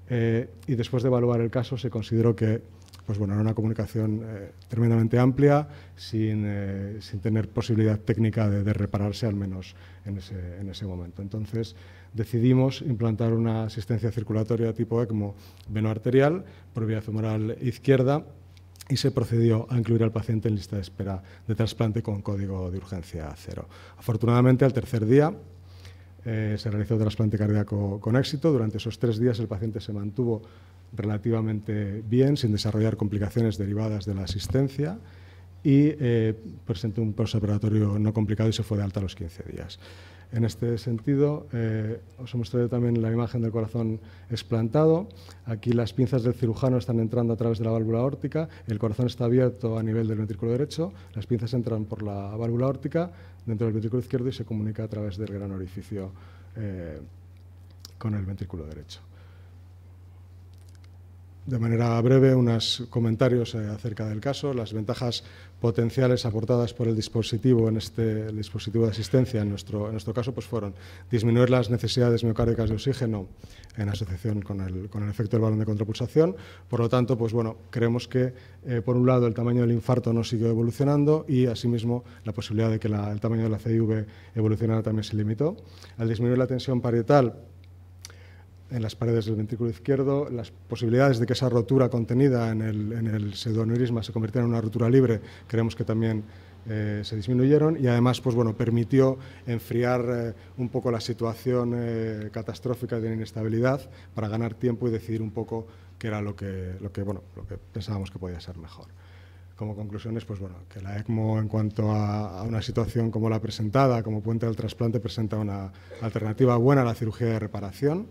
Eh, y después de evaluar el caso, se consideró que pues bueno, era una comunicación eh, tremendamente amplia, eh, sin, tener posibilidad técnica de, repararse, al menos en ese, momento. Entonces decidimos implantar una asistencia circulatoria tipo ECMO veno arterial por vía femoral izquierda y se procedió a incluir al paciente en lista de espera de trasplante con código de urgencia cero. Afortunadamente, al tercer día, eh, se realizó el trasplante cardíaco con éxito. Durante esos tres días el paciente se mantuvo relativamente bien, sin desarrollar complicaciones derivadas de la asistencia y eh, presentó un postoperatorio no complicado y se fue de alta a los 15 días. En este sentido, eh, os he mostrado también la imagen del corazón explantado. Aquí las pinzas del cirujano están entrando a través de la válvula órtica, el corazón está abierto a nivel del ventrículo derecho, las pinzas entran por la válvula órtica dentro del ventrículo izquierdo y se comunica a través del gran orificio eh, con el ventrículo derecho de manera breve unos comentarios eh, acerca del caso, las ventajas potenciales aportadas por el dispositivo en este dispositivo de asistencia en nuestro caso pues fueron disminuir las necesidades miocárdicas de oxígeno en asociación con el, efecto del balón de contrapulsación, por lo tanto pues bueno, creemos que eh, por un lado el tamaño del infarto no siguió evolucionando y asimismo la posibilidad de que el tamaño de la CIV evolucionara también se limitó. Al disminuir la tensión parietal en las paredes del ventrículo izquierdo, las posibilidades de que esa rotura contenida en el, en el pseudoneurisma se convirtiera en una rotura libre, creemos que también eh, se disminuyeron y además pues, bueno, permitió enfriar eh, un poco la situación eh, catastrófica de inestabilidad para ganar tiempo y decidir un poco qué era lo que, lo que, bueno, lo que pensábamos que podía ser mejor. Como conclusiones, pues bueno, que la ECMO en cuanto a, a una situación como la presentada, como puente del trasplante, presenta una alternativa buena a la cirugía de reparación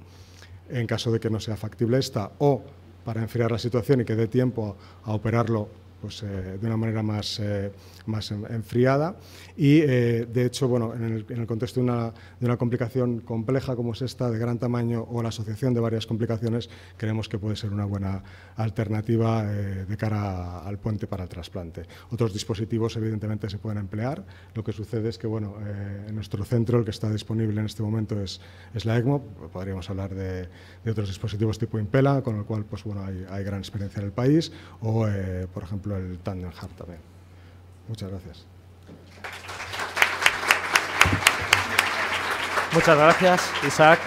en caso de que no sea factible esta, o para enfriar la situación y que dé tiempo a operarlo pues, eh, de una manera más, eh, más enfriada. Y, eh, de hecho, bueno, en, el, contexto de una, de una, complicación compleja como es esta, de gran tamaño, o la asociación de varias complicaciones, creemos que puede ser una buena alternativa eh, de cara al puente para el trasplante. Otros dispositivos, evidentemente, se pueden emplear. Lo que sucede es que, bueno, en eh, nuestro centro el que está disponible en este momento es, es la ECMO. Podríamos hablar de, otros dispositivos tipo Impela, con el cual, pues bueno, hay, gran experiencia en el país, o, eh, por ejemplo, el Tandem Hub también. Muchas gracias. Muchas gracias, Isaac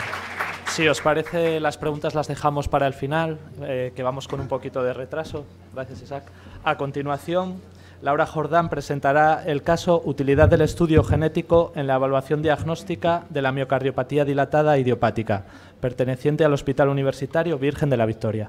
si os parece, las preguntas las dejamos para el final, eh, que vamos con un poquito de retraso. Gracias, Isaac. A continuación, Laura Jordán presentará el caso Utilidad del estudio genético en la evaluación diagnóstica de la miocardiopatía dilatada idiopática, perteneciente al Hospital Universitario Virgen de la Victoria.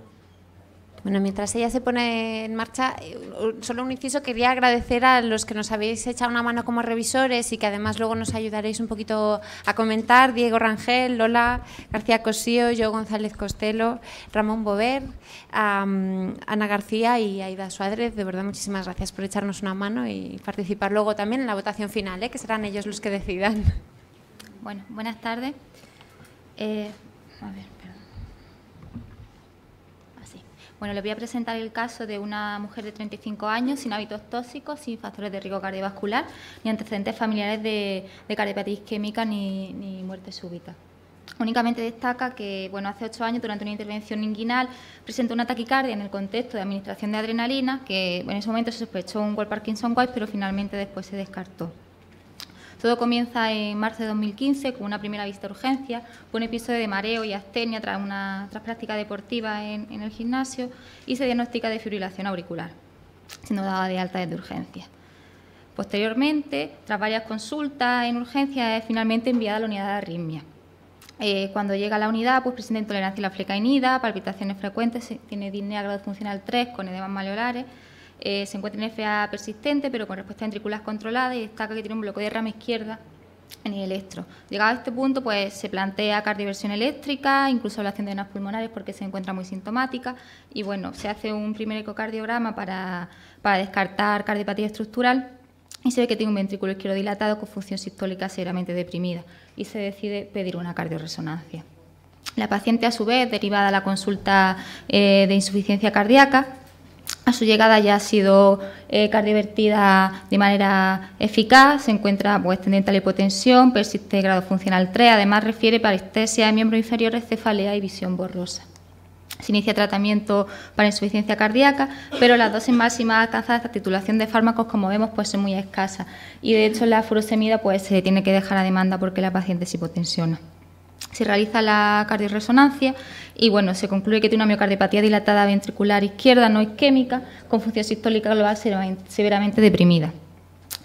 Bueno, mientras ella se pone en marcha, eh, solo un inciso, quería agradecer a los que nos habéis echado una mano como revisores y que además luego nos ayudaréis un poquito a comentar, Diego Rangel, Lola García Cosío, yo González Costelo, Ramón Bover, Ana García y Aida Suárez. De verdad, muchísimas gracias por echarnos una mano y participar luego también en la votación final, ¿eh? que serán ellos los que decidan. Bueno, buenas tardes. Eh, a ver. Bueno, les voy a presentar el caso de una mujer de 35 años sin hábitos tóxicos, sin factores de riesgo cardiovascular, ni antecedentes familiares de, de isquémica ni, muerte súbita. Únicamente destaca que bueno, hace ocho años, durante una intervención inguinal, presentó una taquicardia en el contexto de administración de adrenalina, que en ese momento se sospechó un Parkinson-White, pero finalmente después se descartó. Todo comienza en marzo de 2015 con una primera vista de urgencia, un episodio de mareo y astenia tras, una, práctica deportiva en, el gimnasio y se diagnostica de fibrilación auricular, siendo dada de alta desde urgencia. Posteriormente, tras varias consultas en urgencia, es finalmente enviada a la unidad de arritmia. Eh, cuando llega a la unidad, pues presenta intolerancia a la flecainida, palpitaciones frecuentes, tiene disnea grado funcional 3 con edemas maleolares, eh, se encuentra en FA persistente, pero con respuesta ventrículas controlada y destaca que tiene un bloqueo de rama izquierda en el electro. Llegado a este punto, pues se plantea cardioversión eléctrica, incluso ablación de venas pulmonares porque se encuentra muy sintomática y bueno, se hace un primer ecocardiograma para, para descartar cardiopatía estructural y se ve que tiene un ventrículo izquierdo dilatado con función sistólica severamente deprimida y se decide pedir una cardioresonancia. La paciente, a su vez, derivada a la consulta eh, de insuficiencia cardíaca, a su llegada ya ha sido eh, cardiovertida de manera eficaz, se encuentra pues, a la hipotensión, persiste grado funcional 3, además refiere parestesia de miembro inferior, cefalea y visión borrosa. Se inicia tratamiento para insuficiencia cardíaca, pero las dosis máximas alcanzadas a titulación de fármacos, como vemos, pues son muy escasas. Y de hecho la furosemida pues, se tiene que dejar a demanda porque la paciente se hipotensiona se realiza la cardioresonancia y bueno, se concluye que tiene una miocardiopatía dilatada ventricular izquierda no isquémica con función sistólica global severamente deprimida.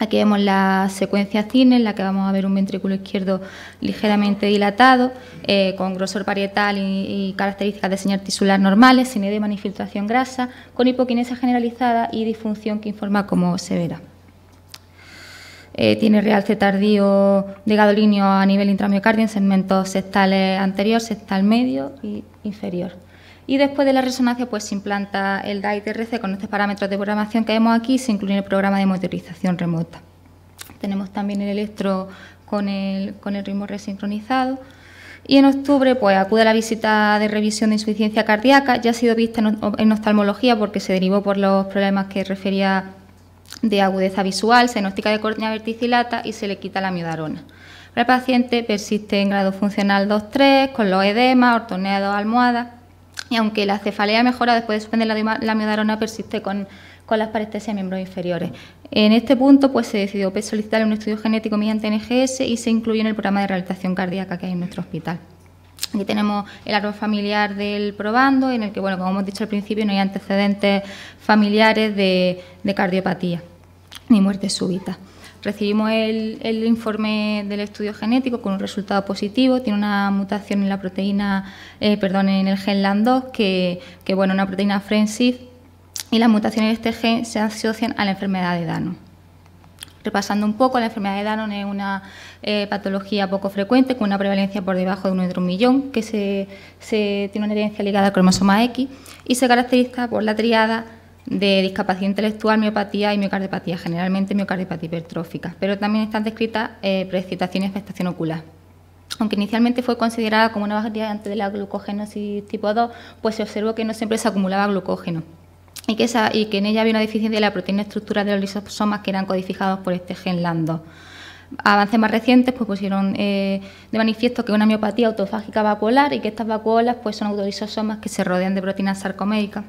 Aquí vemos la secuencia cine en la que vamos a ver un ventrículo izquierdo ligeramente dilatado, eh, con grosor parietal y, características de señal tisular normales, sin edema ni filtración grasa, con hipoquinesia generalizada y disfunción que informa como severa. Eh, tiene realce tardío de gadolinio a nivel intramiocardio en segmentos sextales anteriores, sextal medio y inferior. Y después de la resonancia, pues se implanta el DAI-TRC con estos parámetros de programación que vemos aquí se incluye el programa de motorización remota. Tenemos también el electro con el, ritmo resincronizado. Y en octubre, pues acude a la visita de revisión de insuficiencia cardíaca. Ya ha sido vista en, en oftalmología porque se derivó por los problemas que refería de agudeza visual, se diagnostica de córnea verticilata y se le quita la miodarona. Para el paciente persiste en grado funcional 2-3, con los edemas, ortonea de almohadas, y aunque la cefalea mejora después de suspender la, miodarona, persiste con, las parestesias miembros inferiores. En este punto, pues se decidió solicitar un estudio genético mediante NGS y se incluyó en el programa de rehabilitación cardíaca que hay en nuestro hospital. Aquí tenemos el árbol familiar del probando, en el que, bueno, como hemos dicho al principio, no hay antecedentes familiares de, cardiopatía ni muerte súbita. Recibimos el, informe del estudio genético con un resultado positivo. Tiene una mutación en la proteína, eh, perdón, en el gen LAN2, que, que bueno, una proteína FRENSIF, y las mutaciones de este gen se asocian a la enfermedad de Dano. Repasando un poco, la enfermedad de Danon es una eh, patología poco frecuente, con una prevalencia por debajo de un un millón, que se, tiene una herencia ligada al cromosoma X y se caracteriza por la triada de discapacidad intelectual, miopatía y miocardiopatía, generalmente miocardiopatía hipertrófica, pero también están descritas eh, y afectación ocular. Aunque inicialmente fue considerada como una variante de la glucógenosis tipo 2, pues se observó que no siempre se acumulaba glucógeno y que, en ella había una deficiencia de la proteína estructura de los lisosomas que eran codificados por este gen LANDO. Avances más recientes pues, pusieron eh, de manifiesto que una miopatía autofágica vacuolar y que estas vacuolas pues, son autolisosomas que se rodean de proteínas sarcomédicas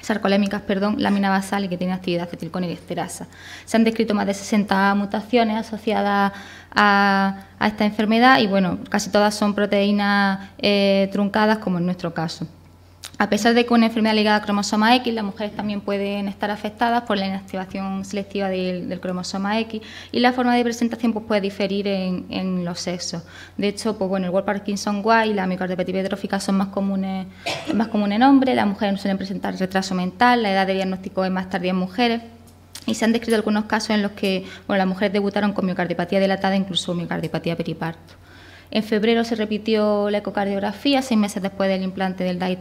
sarcolémicas, perdón, lámina basal y que tiene actividad esterasa. Se han descrito más de 60 mutaciones asociadas a, esta enfermedad y, bueno, casi todas son proteínas eh, truncadas, como en nuestro caso. A pesar de que una enfermedad ligada al cromosoma X, las mujeres también pueden estar afectadas por la inactivación selectiva del, cromosoma X y la forma de presentación pues, puede diferir en, los sexos. De hecho, pues bueno, el World Parkinson White y la miocardiopatía petrófica son más comunes, más comunes en hombres, las mujeres suelen presentar retraso mental, la edad de diagnóstico es más tardía en mujeres. Y se han descrito algunos casos en los que las mujeres debutaron con miocardiopatía dilatada, incluso miocardiopatía periparto. En febrero se repitió la ecocardiografía, seis meses después del implante del dai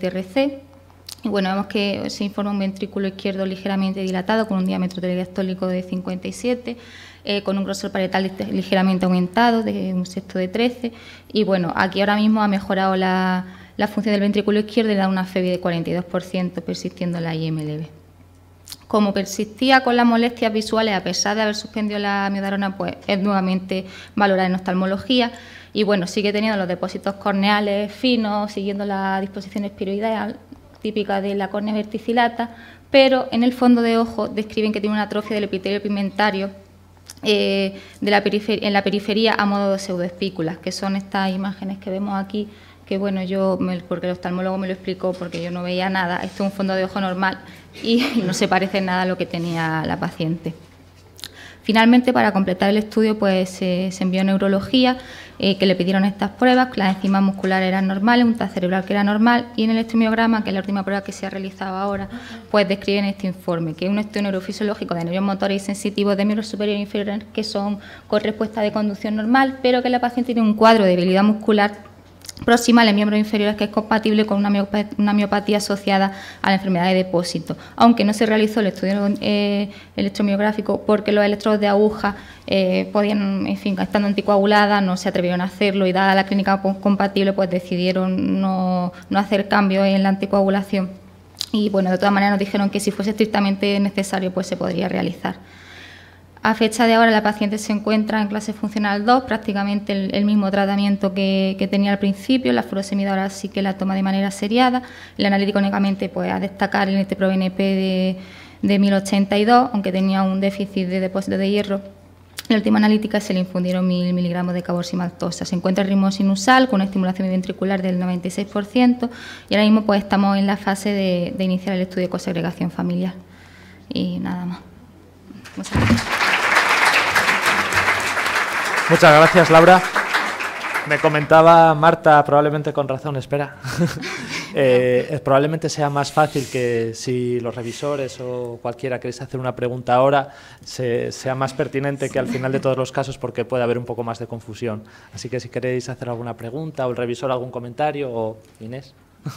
Y bueno, vemos que se informa un ventrículo izquierdo ligeramente dilatado, con un diámetro telediastólico de 57, eh, con un grosor parietal ligeramente aumentado, de un sexto de 13. Y bueno, aquí ahora mismo ha mejorado la, función del ventrículo izquierdo y da una FEBI de 42%, persistiendo la IMLV como persistía con las molestias visuales a pesar de haber suspendido la miodarona, pues es nuevamente valorada en oftalmología. Y bueno, sigue teniendo los depósitos corneales finos, siguiendo la disposición espiroidal típica de la córnea verticilata, pero en el fondo de ojo describen que tiene una atrofia del epitelio pigmentario eh, de en la periferia a modo de pseudoespículas, que son estas imágenes que vemos aquí que bueno, yo, porque el oftalmólogo me lo explicó, porque yo no veía nada, esto es un fondo de ojo normal y no se parece nada a lo que tenía la paciente. Finalmente, para completar el estudio, pues se envió a neurología, eh, que le pidieron estas pruebas, que las enzimas musculares eran normales, un test cerebral que era normal, y en el estomiograma, que es la última prueba que se ha realizado ahora, pues describen este informe, que es un estudio neurofisiológico de nervios motores y sensitivos de miembros superior e inferior, que son con respuesta de conducción normal, pero que la paciente tiene un cuadro de debilidad muscular próxima en miembros inferiores que es compatible con una miopatía, asociada a la enfermedad de depósito, aunque no se realizó el estudio eh, electromiográfico porque los electrodos de aguja eh, podían, en fin, estando anticoaguladas, no se atrevieron a hacerlo y dada la clínica compatible, pues decidieron no, no hacer cambios en la anticoagulación. Y bueno, de todas maneras nos dijeron que si fuese estrictamente necesario, pues se podría realizar. A fecha de ahora la paciente se encuentra en clase funcional 2, prácticamente el, mismo tratamiento que, tenía al principio, la furosemida ahora sí que la toma de manera seriada, La analítico únicamente pues, a destacar en este ProBNP de, de 1082, aunque tenía un déficit de depósito de hierro en la última analítica se le infundieron 1.000 miligramos de caborsimaltosa. Se encuentra el ritmo sinusal con una estimulación ventricular del 96% y ahora mismo pues estamos en la fase de, iniciar el estudio de cosegregación familiar. Y nada más. Muchas gracias, Laura. Me comentaba Marta, probablemente con razón, espera. Eh, probablemente sea más fácil que si los revisores o cualquiera queréis hacer una pregunta ahora, sea más pertinente que al final de todos los casos porque puede haber un poco más de confusión. Así que si queréis hacer alguna pregunta o el revisor algún comentario o Inés.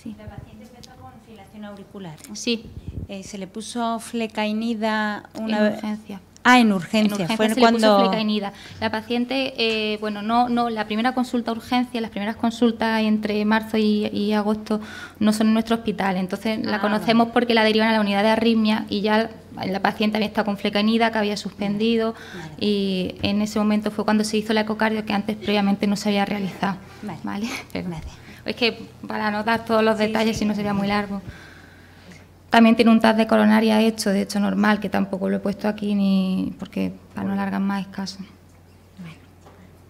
sí. La paciente empezó con filación auricular. Sí. Eh, se le puso flecainida una... Emergencia. Ah, en urgencia. En fue se cuando... puso La paciente, eh, bueno, no, no, la primera consulta a urgencia, las primeras consultas entre marzo y, agosto no son en nuestro hospital. Entonces la ah. conocemos porque la derivan a la unidad de arritmia y ya la paciente había estado con flecainida, que había suspendido y en ese momento fue cuando se hizo la ecocardio que antes previamente no se había realizado. Vale. Pues es que para dar todos los detalles, si no sería muy largo. También tiene un tas de coronaria hecho, de hecho normal, que tampoco lo he puesto aquí ni porque para no alargar más es caso. Bueno,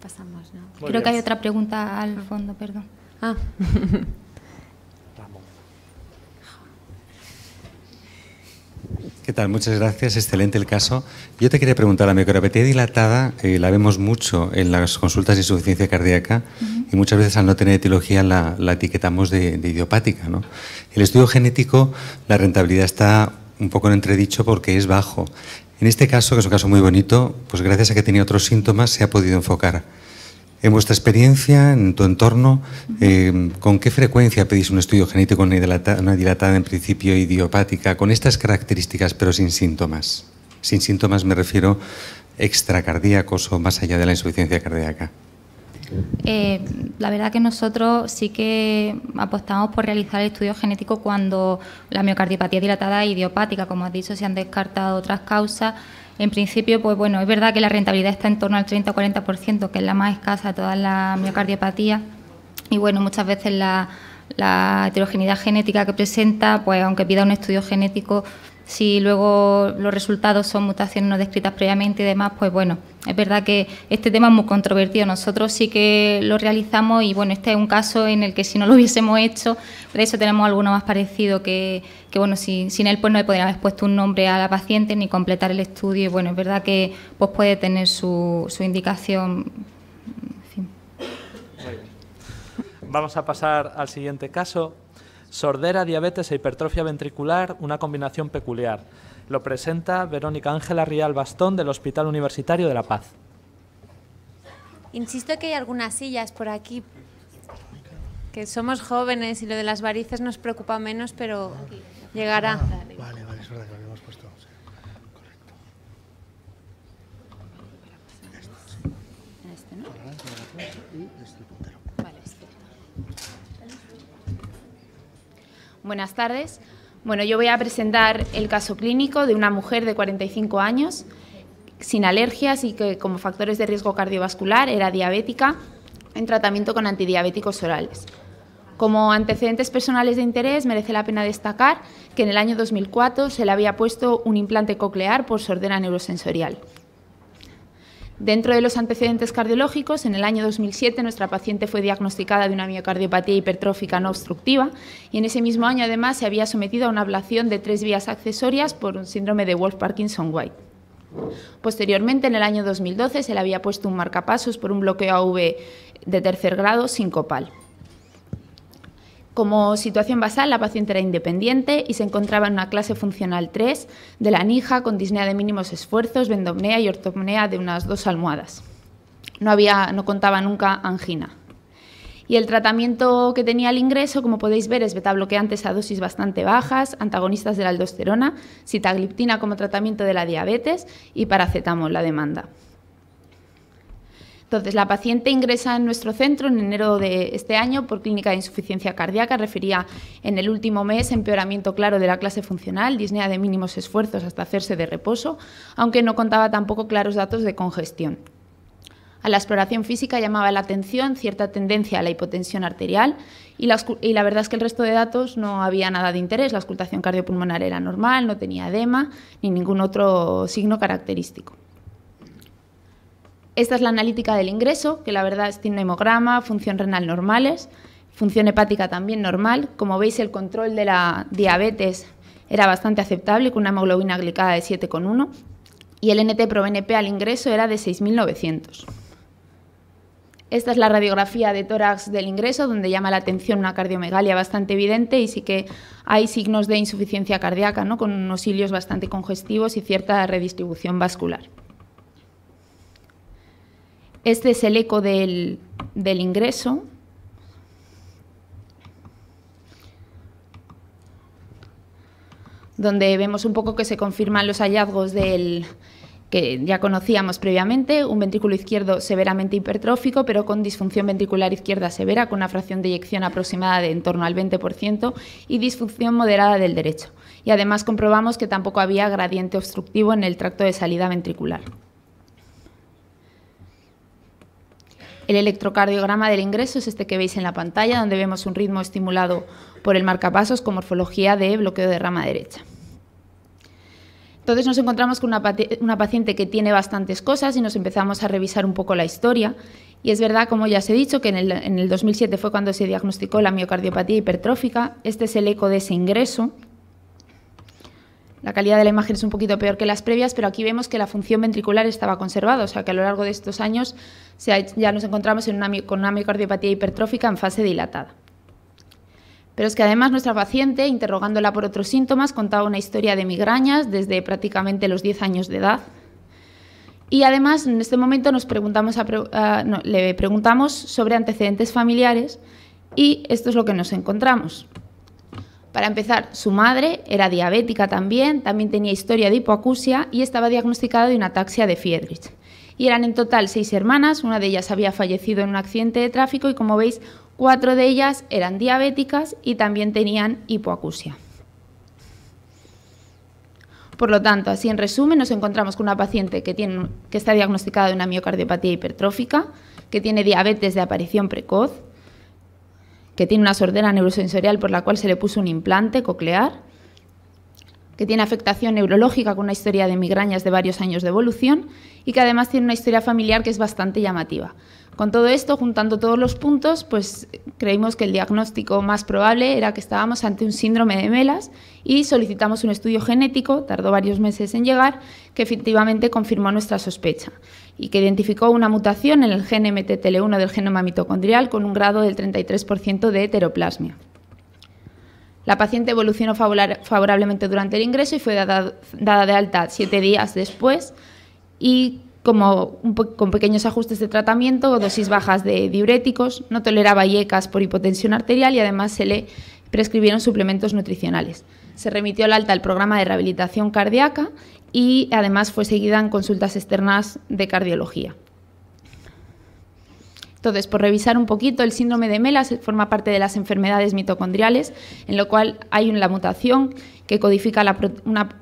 pasamos, Creo que hay otra pregunta al ah. fondo, perdón. Ah. ¿Qué tal? Muchas gracias, excelente el caso. Yo te quería preguntar, la micropatía dilatada eh, la vemos mucho en las consultas de insuficiencia cardíaca y muchas veces al no tener etiología la, etiquetamos de, de, idiopática, ¿no? El estudio genético, la rentabilidad está un poco en entredicho porque es bajo. En este caso, que es un caso muy bonito, pues gracias a que tenía otros síntomas se ha podido enfocar. En vuestra experiencia, en tu entorno, eh, ¿con qué frecuencia pedís un estudio genético una dilatada, una dilatada, en principio idiopática con estas características pero sin síntomas? Sin síntomas me refiero extracardíacos o más allá de la insuficiencia cardíaca. Eh, la verdad que nosotros sí que apostamos por realizar el estudio genético cuando la miocardiopatía dilatada idiopática, como has dicho, se han descartado otras causas. En principio, pues bueno, es verdad que la rentabilidad está en torno al 30 o 40%, que es la más escasa de todas las miocardiopatías. Y bueno, muchas veces la, la heterogeneidad genética que presenta, pues aunque pida un estudio genético, si luego los resultados son mutaciones no descritas previamente y demás, pues bueno, es verdad que este tema es muy controvertido. Nosotros sí que lo realizamos y bueno, este es un caso en el que si no lo hubiésemos hecho, de eso tenemos alguno más parecido que, bueno, si, sin él pues no le podríamos haber puesto un nombre a la paciente ni completar el estudio y bueno, es verdad que pues puede tener su, su indicación. Vamos a pasar al siguiente caso. Sordera, diabetes e hipertrofia ventricular, una combinación peculiar. Lo presenta Verónica Ángela Rial Bastón del Hospital Universitario de La Paz. Insisto que hay algunas sillas por aquí, que somos jóvenes y lo de las varices nos preocupa menos, pero llegará. Ah, vale, vale, Buenas tardes. Bueno, yo voy a presentar el caso clínico de una mujer de 45 años sin alergias y que como factores de riesgo cardiovascular era diabética en tratamiento con antidiabéticos orales. Como antecedentes personales de interés, merece la pena destacar que en el año 2004 se le había puesto un implante coclear por sordera neurosensorial, Dentro de los antecedentes cardiológicos, en el año 2007 nuestra paciente fue diagnosticada de una miocardiopatía hipertrófica no obstructiva y en ese mismo año además se había sometido a una ablación de tres vías accesorias por un síndrome de Wolf-Parkinson-White. Posteriormente, en el año 2012, se le había puesto un marcapasos por un bloqueo AV de tercer grado sin copal. Como situación basal, la paciente era independiente y se encontraba en una clase funcional 3 de la NIJA con disnea de mínimos esfuerzos, vendomnea y ortopnea de unas dos almohadas. No, contaba nunca angina. Y el tratamiento que tenía al ingreso, como podéis ver, es beta bloqueantes a dosis bastante bajas, antagonistas de la aldosterona, citagliptina como tratamiento de la diabetes y paracetamol, la demanda. Entonces, la paciente ingresa en nuestro centro en enero de este año por clínica de insuficiencia cardíaca. Refería en el último mes empeoramiento claro de la clase funcional, disnea de mínimos esfuerzos hasta hacerse de reposo, aunque no contaba tampoco claros datos de congestión. A la exploración física llamaba la atención cierta tendencia a la hipotensión arterial y la, verdad es que el resto de datos no había nada de interés. La auscultación cardiopulmonar era normal, no tenía edema ni ningún otro signo característico. Esta es la analítica del ingreso, que la verdad es tiene hemograma, función renal normales, función hepática también normal. Como veis, el control de la diabetes era bastante aceptable, con una hemoglobina glicada de 7,1 y el NT pro al ingreso era de 6.900. Esta es la radiografía de tórax del ingreso, donde llama la atención una cardiomegalia bastante evidente y sí que hay signos de insuficiencia cardíaca, ¿no? con unos hilios bastante congestivos y cierta redistribución vascular. Este es el eco del, ingreso. donde vemos un poco que se confirman los hallazgos del que ya conocíamos previamente, un ventrículo izquierdo severamente hipertrófico, pero con disfunción ventricular izquierda severa, con una fracción de eyección aproximada de en torno al 20% y disfunción moderada del derecho. Y además comprobamos que tampoco había gradiente obstructivo en el tracto de salida ventricular. El electrocardiograma del ingreso es este que veis en la pantalla, donde vemos un ritmo estimulado por el marcapasos con morfología de bloqueo de rama derecha. Entonces nos encontramos con una, paciente que tiene bastantes cosas y nos empezamos a revisar un poco la historia. Y es verdad, como ya os he dicho, que en el, en el 2007 fue cuando se diagnosticó la miocardiopatía hipertrófica. Este es el eco de ese ingreso la calidad de la imagen es un poquito peor que las previas, pero aquí vemos que la función ventricular estaba conservada, o sea que a lo largo de estos años ya nos encontramos con una miocardiopatía hipertrófica en fase dilatada. Pero es que además nuestra paciente, interrogándola por otros síntomas, contaba una historia de migrañas desde prácticamente los 10 años de edad. Y además en este momento nos le preguntamos sobre antecedentes familiares y esto es lo que nos encontramos. Para empezar, su madre era diabética también, también tenía historia de hipoacusia y estaba diagnosticada de una ataxia de Fiedrich. Y eran en total seis hermanas, una de ellas había fallecido en un accidente de tráfico y como veis, cuatro de ellas eran diabéticas y también tenían hipoacusia. Por lo tanto, así en resumen, nos encontramos con una paciente que, que está diagnosticada de una miocardiopatía hipertrófica, que tiene diabetes de aparición precoz, que tiene una sordera neurosensorial por la cual se le puso un implante coclear, que tiene afectación neurológica con una historia de migrañas de varios años de evolución y que además tiene una historia familiar que es bastante llamativa. Con todo esto, juntando todos los puntos, pues creímos que el diagnóstico más probable era que estábamos ante un síndrome de Melas y solicitamos un estudio genético, tardó varios meses en llegar, que efectivamente confirmó nuestra sospecha y que identificó una mutación en el gen tl 1 del genoma mitocondrial con un grado del 33% de heteroplasmia. La paciente evolucionó favorablemente durante el ingreso y fue dada, de alta siete días después y como con pequeños ajustes de tratamiento dosis bajas de diuréticos, no toleraba IECAS por hipotensión arterial y además se le prescribieron suplementos nutricionales. Se remitió al alta el programa de rehabilitación cardíaca y además fue seguida en consultas externas de cardiología. Entonces, por revisar un poquito, el síndrome de Melas forma parte de las enfermedades mitocondriales, en lo cual hay una mutación que codifica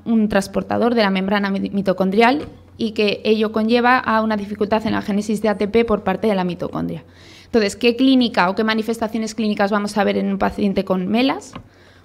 un transportador de la membrana mitocondrial y que ello conlleva a una dificultad en la génesis de ATP por parte de la mitocondria. Entonces, ¿qué clínica o qué manifestaciones clínicas vamos a ver en un paciente con Melas?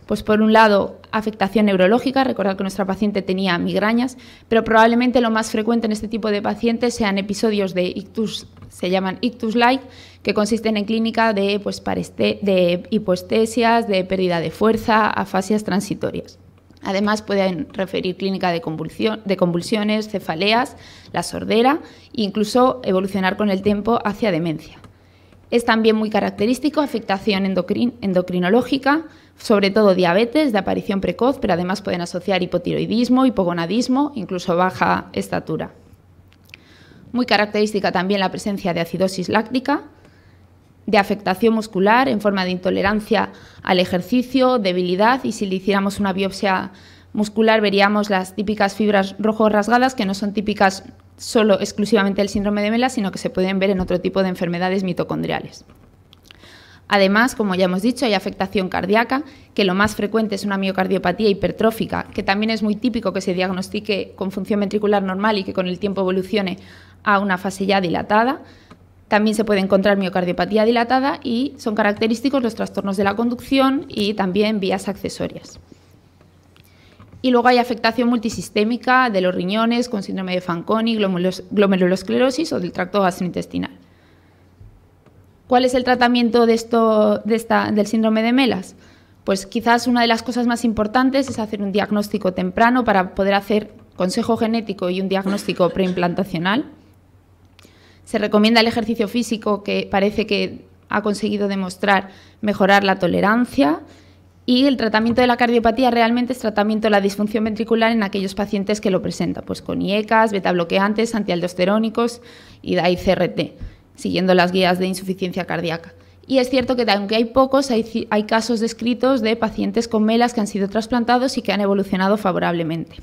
Pues por un lado, afectación neurológica, recordar que nuestra paciente tenía migrañas, pero probablemente lo más frecuente en este tipo de pacientes sean episodios de ictus, se llaman ictus-like, que consisten en clínica de, pues, de de pérdida de fuerza, afasias transitorias. Además, pueden referir clínica de, convulsiones, cefaleas, la sordera e incluso evolucionar con el tiempo hacia demencia. Es también muy característico afectación endocrinológica, sobre todo diabetes de aparición precoz, pero además pueden asociar hipotiroidismo, hipogonadismo, incluso baja estatura. Muy característica también la presencia de acidosis láctica, de afectación muscular en forma de intolerancia al ejercicio, debilidad y si le hiciéramos una biopsia muscular veríamos las típicas fibras rojos rasgadas que no son típicas solo exclusivamente del síndrome de Mela, sino que se pueden ver en otro tipo de enfermedades mitocondriales. Además, como ya hemos dicho, hay afectación cardíaca, que lo más frecuente es una miocardiopatía hipertrófica, que también es muy típico que se diagnostique con función ventricular normal y que con el tiempo evolucione a una fase ya dilatada. También se puede encontrar miocardiopatía dilatada y son característicos los trastornos de la conducción y también vías accesorias. Y luego hay afectación multisistémica de los riñones con síndrome de Fanconi, glomerulosclerosis o del tracto gastrointestinal. ¿Cuál es el tratamiento de del síndrome de Melas? Pues quizás una de las cosas más importantes es hacer un diagnóstico temprano para poder hacer consejo genético y un diagnóstico preimplantacional. Se recomienda el ejercicio físico que parece que ha conseguido demostrar mejorar la tolerancia y el tratamiento de la cardiopatía realmente es tratamiento de la disfunción ventricular en aquellos pacientes que lo presentan, pues con IECAS, betabloqueantes, antialdosterónicos y siguiendo las guías de insuficiencia cardíaca. Y es cierto que aunque hay pocos, hay, casos descritos de pacientes con melas que han sido trasplantados y que han evolucionado favorablemente.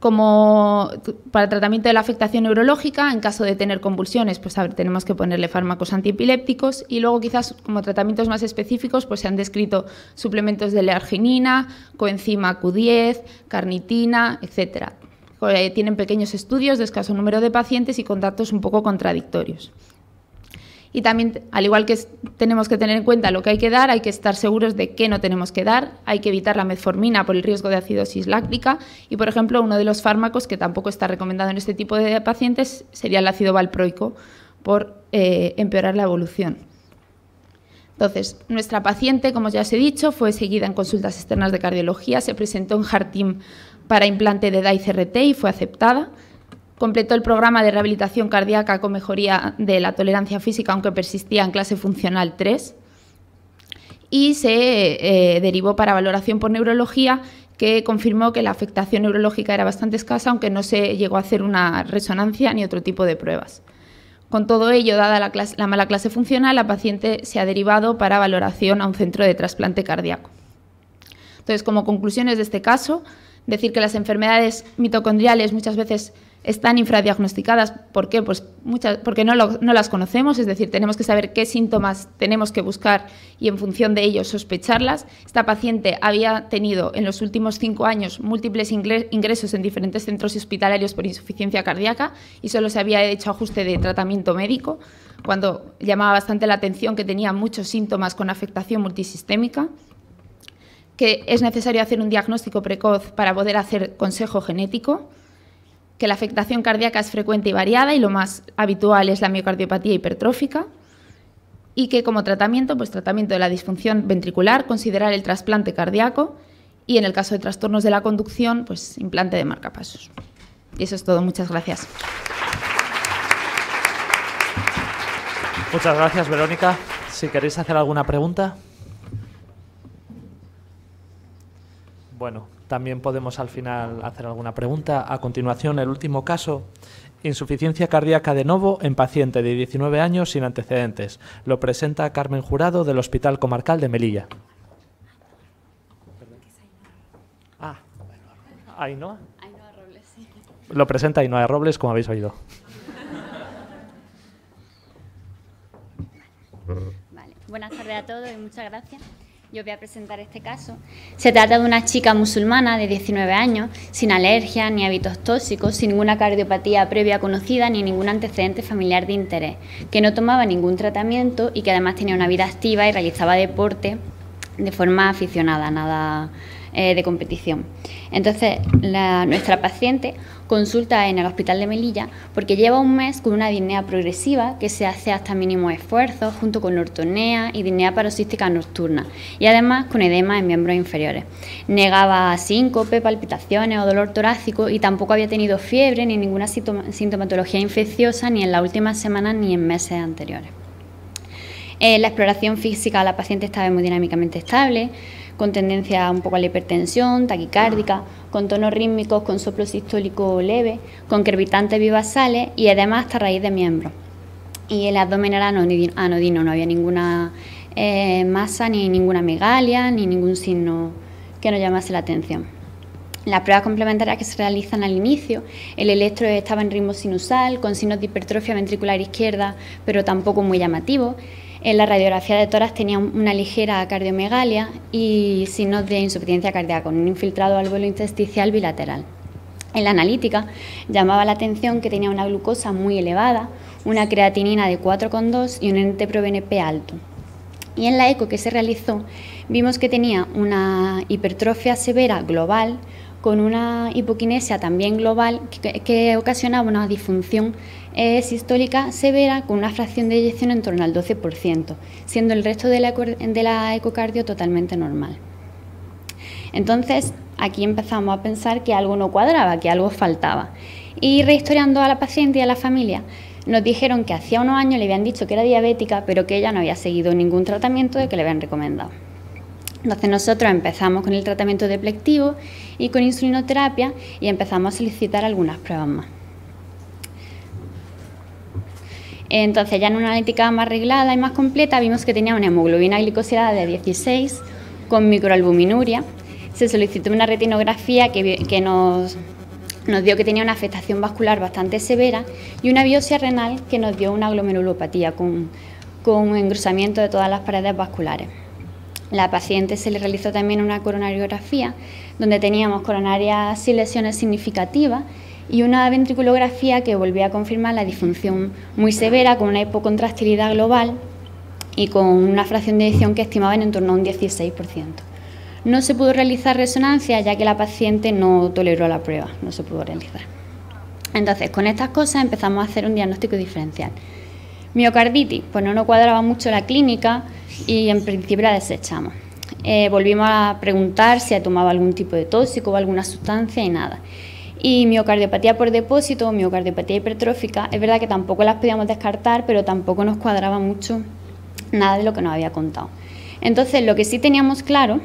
Como para tratamiento de la afectación neurológica, en caso de tener convulsiones, pues tenemos que ponerle fármacos antiepilépticos y luego quizás como tratamientos más específicos, pues se han descrito suplementos de learginina, coenzima Q10, carnitina, etcétera. Pues tienen pequeños estudios de escaso número de pacientes y con datos un poco contradictorios. Y también, al igual que tenemos que tener en cuenta lo que hay que dar, hay que estar seguros de qué no tenemos que dar, hay que evitar la metformina por el riesgo de acidosis láctica y, por ejemplo, uno de los fármacos que tampoco está recomendado en este tipo de pacientes sería el ácido valproico por eh, empeorar la evolución. Entonces, nuestra paciente, como ya os he dicho, fue seguida en consultas externas de cardiología, se presentó en Hartim para implante de DAI-CRT y fue aceptada. Completó el programa de rehabilitación cardíaca con mejoría de la tolerancia física, aunque persistía en clase funcional 3. Y se eh, derivó para valoración por neurología, que confirmó que la afectación neurológica era bastante escasa, aunque no se llegó a hacer una resonancia ni otro tipo de pruebas. Con todo ello, dada la, mala clase funcional, la paciente se ha derivado para valoración a un centro de trasplante cardíaco. Entonces, como conclusiones de este caso, decir que las enfermedades mitocondriales muchas veces están infradiagnosticadas. ¿Por qué? Pues porque no, no, las conocemos, es decir, tenemos que saber qué síntomas tenemos que buscar y en función de ellos sospecharlas. Esta paciente había tenido en los últimos cinco años múltiples ingresos en diferentes centros hospitalarios por insuficiencia cardíaca y solo se había hecho ajuste de tratamiento médico, cuando llamaba bastante la atención que tenía muchos síntomas con afectación multisistémica que es necesario hacer un diagnóstico precoz para poder hacer consejo genético, que la afectación cardíaca es frecuente y variada y lo más habitual es la miocardiopatía hipertrófica y que como tratamiento, pues tratamiento de la disfunción ventricular, considerar el trasplante cardíaco y en el caso de trastornos de la conducción, pues implante de marcapasos. Y eso es todo, muchas gracias. Muchas gracias, Verónica. Si queréis hacer alguna pregunta. Bueno, también podemos al final hacer alguna pregunta. A continuación, el último caso. Insuficiencia cardíaca de novo en paciente de 19 años sin antecedentes. Lo presenta Carmen Jurado del Hospital Comarcal de Melilla. Ah, Ainhoa. Ainhoa Robles, sí. Lo presenta Ainhoa Robles, como habéis oído. Buenas tardes a todos y muchas gracias. Yo voy a presentar este caso. Se trata de una chica musulmana de 19 años, sin alergias ni hábitos tóxicos, sin ninguna cardiopatía previa conocida ni ningún antecedente familiar de interés, que no tomaba ningún tratamiento y que además tenía una vida activa y realizaba deporte de forma aficionada, nada eh, de competición. Entonces, nuestra paciente consulta en el Hospital de Melilla porque lleva un mes con una disnea progresiva que se hace hasta mínimo esfuerzo junto con ortonea y disnea paroxística nocturna y además con edema en miembros inferiores. Negaba síncope, palpitaciones o dolor torácico y tampoco había tenido fiebre ni ninguna sintomatología infecciosa ni en las últimas semanas ni en meses anteriores. En eh, la exploración física la paciente estaba hemodinámicamente estable, con tendencia un poco a la hipertensión, taquicárdica, con tonos rítmicos, con soplo sistólico leve, con crepitantes bivasales y además hasta raíz de miembros. Y el abdomen era anodino, no había ninguna eh, masa, ni ninguna megalia, ni ningún signo que nos llamase la atención. Las pruebas complementarias que se realizan al inicio, el electro estaba en ritmo sinusal, con signos de hipertrofia ventricular izquierda, pero tampoco muy llamativo. En la radiografía de tórax tenía una ligera cardiomegalia y signos de insuficiencia cardíaca, con un infiltrado al vuelo intersticial bilateral. En la analítica llamaba la atención que tenía una glucosa muy elevada, una creatinina de 4,2 y un ente alto. Y en la eco que se realizó vimos que tenía una hipertrofia severa global con una hipoquinesia también global que ocasionaba una disfunción es sistólica severa con una fracción de eyección en torno al 12%, siendo el resto de la, de ecocardio totalmente normal. Entonces, aquí empezamos a pensar que algo no cuadraba, que algo faltaba. Y rehistoriando a la paciente y a la familia, nos dijeron que hacía unos años le habían dicho que era diabética, pero que ella no había seguido ningún tratamiento de que le habían recomendado. Entonces nosotros empezamos con el tratamiento deplectivo y con insulinoterapia y empezamos a solicitar algunas pruebas más. Entonces, ya en una analítica más reglada y más completa, vimos que tenía una hemoglobina glicosilada de 16 con microalbuminuria. Se solicitó una retinografía que, nos, dio que tenía una afectación vascular bastante severa y una biopsia renal que nos dio una glomerulopatía con, engrosamiento de todas las paredes vasculares. La paciente se le realizó también una coronariografía donde teníamos coronarias sin lesiones significativas y una ventriculografía que volvía a confirmar la disfunción muy severa con una hipocontractilidad global y con una fracción de edición que estimaban en torno a un 16%. No se pudo realizar resonancia ya que la paciente no toleró la prueba, no se pudo realizar. Entonces, con estas cosas empezamos a hacer un diagnóstico diferencial. Miocarditis, pues no nos cuadraba mucho la clínica y en principio la desechamos. Eh, volvimos a preguntar si tomado algún tipo de tóxico o alguna sustancia y nada. Y miocardiopatía por depósito, miocardiopatía hipertrófica, es verdad que tampoco las podíamos descartar, pero tampoco nos cuadraba mucho nada de lo que nos había contado. Entonces, lo que sí teníamos claro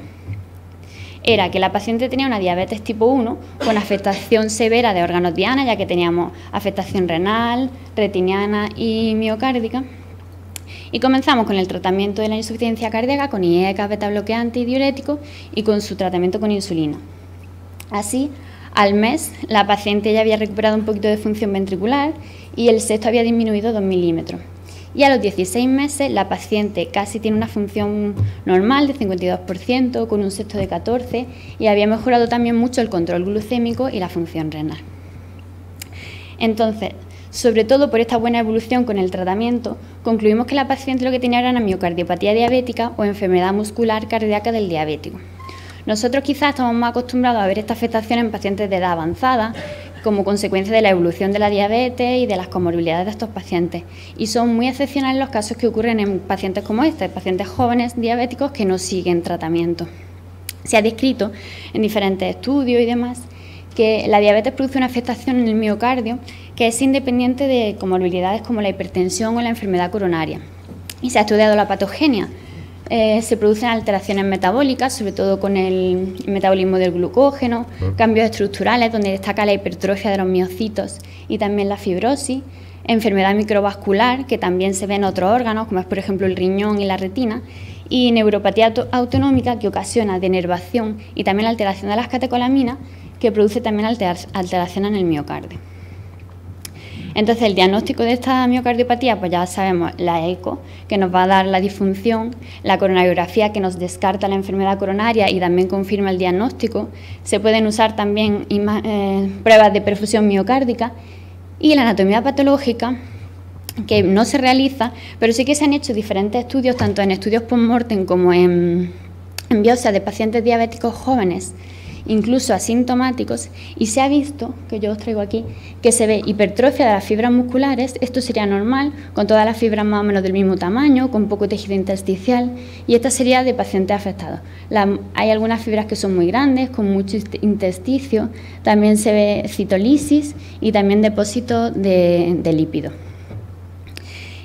era que la paciente tenía una diabetes tipo 1 con afectación severa de órganos diana, ya que teníamos afectación renal, retiniana y miocárdica. Y comenzamos con el tratamiento de la insuficiencia cardíaca con IECA, beta bloqueante y diurético y con su tratamiento con insulina. Así, al mes, la paciente ya había recuperado un poquito de función ventricular y el sexto había disminuido 2 milímetros. Y a los 16 meses, la paciente casi tiene una función normal de 52%, con un sexto de 14, y había mejorado también mucho el control glucémico y la función renal. Entonces, sobre todo por esta buena evolución con el tratamiento, concluimos que la paciente lo que tenía era una miocardiopatía diabética o enfermedad muscular cardíaca del diabético. Nosotros quizás estamos más acostumbrados a ver esta afectación en pacientes de edad avanzada como consecuencia de la evolución de la diabetes y de las comorbilidades de estos pacientes. Y son muy excepcionales los casos que ocurren en pacientes como este, pacientes jóvenes diabéticos que no siguen tratamiento. Se ha descrito en diferentes estudios y demás que la diabetes produce una afectación en el miocardio que es independiente de comorbilidades como la hipertensión o la enfermedad coronaria. Y se ha estudiado la patogenia eh, se producen alteraciones metabólicas, sobre todo con el metabolismo del glucógeno, ah. cambios estructurales, donde destaca la hipertrofia de los miocitos y también la fibrosis, enfermedad microvascular, que también se ve en otros órganos, como es por ejemplo el riñón y la retina, y neuropatía autonómica, que ocasiona denervación y también alteración de las catecolaminas, que produce también alteración en el miocardio. Entonces, el diagnóstico de esta miocardiopatía, pues ya sabemos la eco, que nos va a dar la disfunción, la coronariografía, que nos descarta la enfermedad coronaria y también confirma el diagnóstico. Se pueden usar también eh, pruebas de perfusión miocárdica y la anatomía patológica que no se realiza, pero sí que se han hecho diferentes estudios, tanto en estudios post-mortem como en, en de pacientes diabéticos jóvenes, incluso asintomáticos, y se ha visto, que yo os traigo aquí, que se ve hipertrofia de las fibras musculares, esto sería normal, con todas las fibras más o menos del mismo tamaño, con poco tejido intersticial, y esta sería de pacientes afectados. hay algunas fibras que son muy grandes, con mucho intersticio, también se ve citolisis y también depósito de, lípido.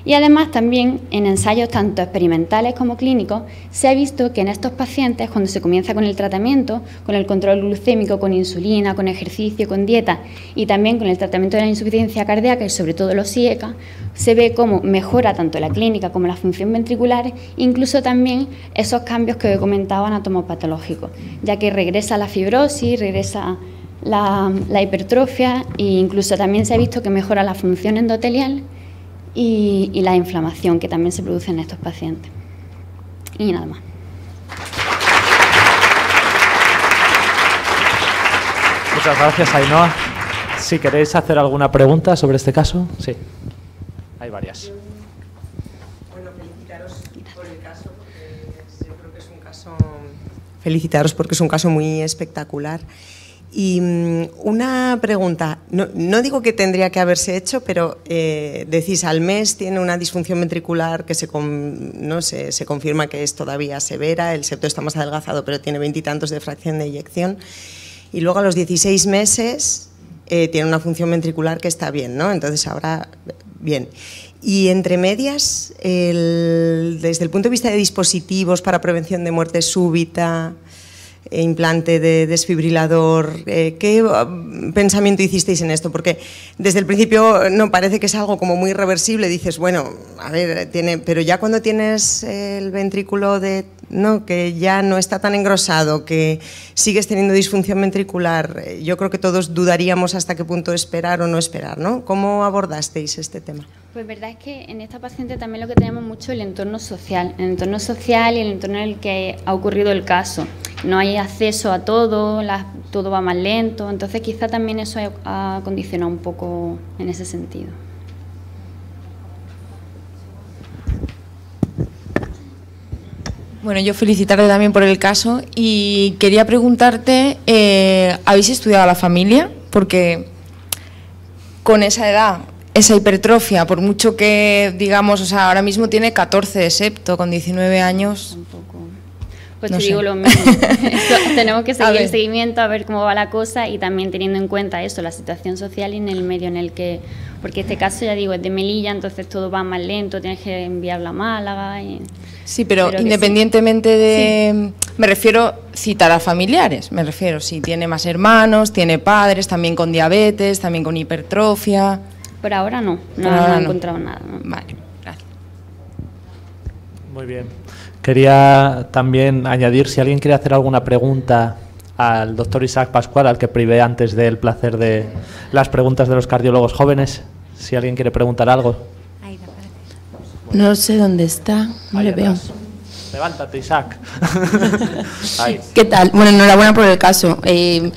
Y además también en ensayos tanto experimentales como clínicos se ha visto que en estos pacientes cuando se comienza con el tratamiento, con el control glucémico, con insulina, con ejercicio, con dieta y también con el tratamiento de la insuficiencia cardíaca y sobre todo los IECA, se ve cómo mejora tanto la clínica como la función ventricular, incluso también esos cambios que he comentado anatomopatológicos, ya que regresa la fibrosis, regresa la, hipertrofia e incluso también se ha visto que mejora la función endotelial y, la inflamación que también se produce en estos pacientes. Y nada más. Muchas gracias, Ainhoa. Si queréis hacer alguna pregunta sobre este caso, sí. Hay varias. Bueno, felicitaros por el caso, porque que es un caso. Felicitaros porque es un caso muy espectacular. Y mm, una pregunta, no, digo que tendría que haberse hecho, pero eh, decís, al mes tiene una disfunción ventricular que se, no se confirma que es todavía severa, el septo está más adelgazado, pero tiene veintitantos de fracción de eyección. Y luego a los 16 meses eh, tiene una función ventricular que está bien, ¿no? Entonces ahora, bien. Y entre medias, desde el punto de vista de dispositivos para prevención de muerte súbita, e implante de desfibrilador? Eh, ¿Qué um, pensamiento hicisteis en esto? Porque desde el principio eh, no parece que es algo como muy irreversible. Dices, bueno, a ver, tiene, pero ya cuando tienes el ventrículo de, no, que ya no está tan engrosado, que sigues teniendo disfunción ventricular, eh, yo creo que todos dudaríamos hasta qué punto esperar o no esperar, ¿no? ¿Cómo abordasteis este tema? Pues verdad es que en esta paciente también lo que tenemos mucho es el entorno social, el entorno social y el entorno en el que ha ocurrido el caso. No hay acceso a todo, todo va más lento, entonces quizá también eso ha, condicionado un poco en ese sentido. Bueno, yo felicitarle también por el caso y quería preguntarte, eh, ¿habéis estudiado a la familia? Porque con esa edad esa hipertrofia, por mucho que digamos, o sea, ahora mismo tiene 14 de con 19 años. Tampoco. Pues te digo lo mismo. tenemos que seguir el seguimiento a ver cómo va la cosa y también teniendo en cuenta eso, la situación social y en el medio en el que. Porque este caso, ya digo, es de Melilla, entonces todo va más lento, tienes que enviarlo a Málaga. Y, sí, pero, independientemente de. Me refiero citar a familiares, me refiero si tiene más hermanos, tiene padres, también con diabetes, también con hipertrofia. Pero ahora no, no, ah, he encontrado nada. Vale, gracias. Muy bien. Quería también añadir, si alguien quiere hacer alguna pregunta al doctor Isaac Pascual, al que privé antes del placer de las preguntas de los cardiólogos jóvenes, si alguien quiere preguntar algo. No sé dónde está, no le veo. Levántate, Isaac. ¿Qué tal? Bueno, enhorabuena por el caso. Eh,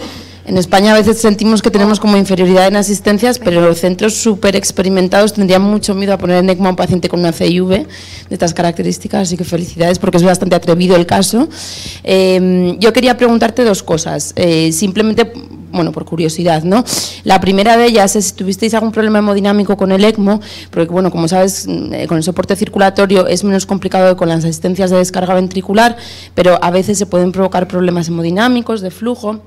en España a veces sentimos que tenemos como inferioridad en asistencias, pero los centros súper experimentados tendrían mucho miedo a poner en ECMO a un paciente con una CIV de estas características, así que felicidades porque es bastante atrevido el caso. Em, yo quería preguntarte dos cosas, eh, simplemente, bueno, por curiosidad, ¿no? La primera de ellas es si tuvisteis algún problema hemodinámico con el ECMO, porque, bueno, como sabes, mm, eh, con el soporte circulatorio es menos complicado que con las asistencias de descarga ventricular, pero a veces se pueden provocar problemas hemodinámicos, de flujo.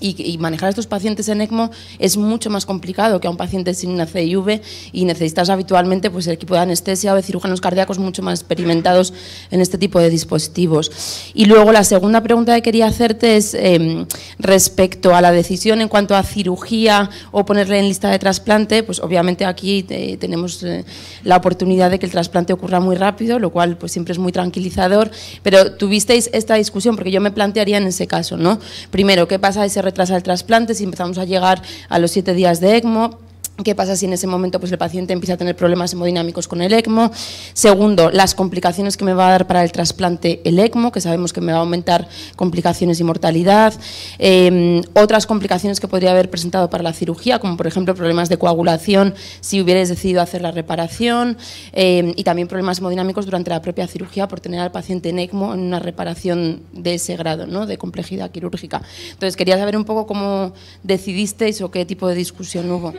Y, manejar a estos pacientes en ECMO es mucho más complicado que a un paciente sin una CIV y necesitas habitualmente pues, el equipo de anestesia o de cirujanos cardíacos mucho más experimentados en este tipo de dispositivos. Y luego la segunda pregunta que quería hacerte es em, respecto a la decisión en cuanto a cirugía o ponerle en lista de trasplante, pues obviamente aquí eh, tenemos eh, la oportunidad de que el trasplante ocurra muy rápido, lo cual pues siempre es muy tranquilizador, pero tuvisteis esta discusión porque yo me plantearía en ese caso, ¿no? Primero, ¿qué pasa tras el trasplante, si empezamos a llegar a los siete días de ECMO, ¿Qué pasa si en ese momento pues, el paciente empieza a tener problemas hemodinámicos con el ECMO? Segundo, las complicaciones que me va a dar para el trasplante el ECMO, que sabemos que me va a aumentar complicaciones y mortalidad. Em, otras complicaciones que podría haber presentado para la cirugía, como por ejemplo problemas de coagulación si hubierais decidido hacer la reparación. Em, y también problemas hemodinámicos durante la propia cirugía por tener al paciente en ECMO en una reparación de ese grado, ¿no? de complejidad quirúrgica. Entonces, quería saber un poco cómo decidisteis o qué tipo de discusión hubo.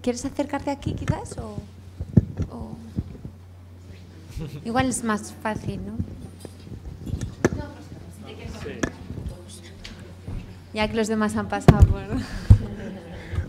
¿Quieres, acercarte aquí quizás? O, Igual es más fácil, ¿no? Ya que los demás han pasado por...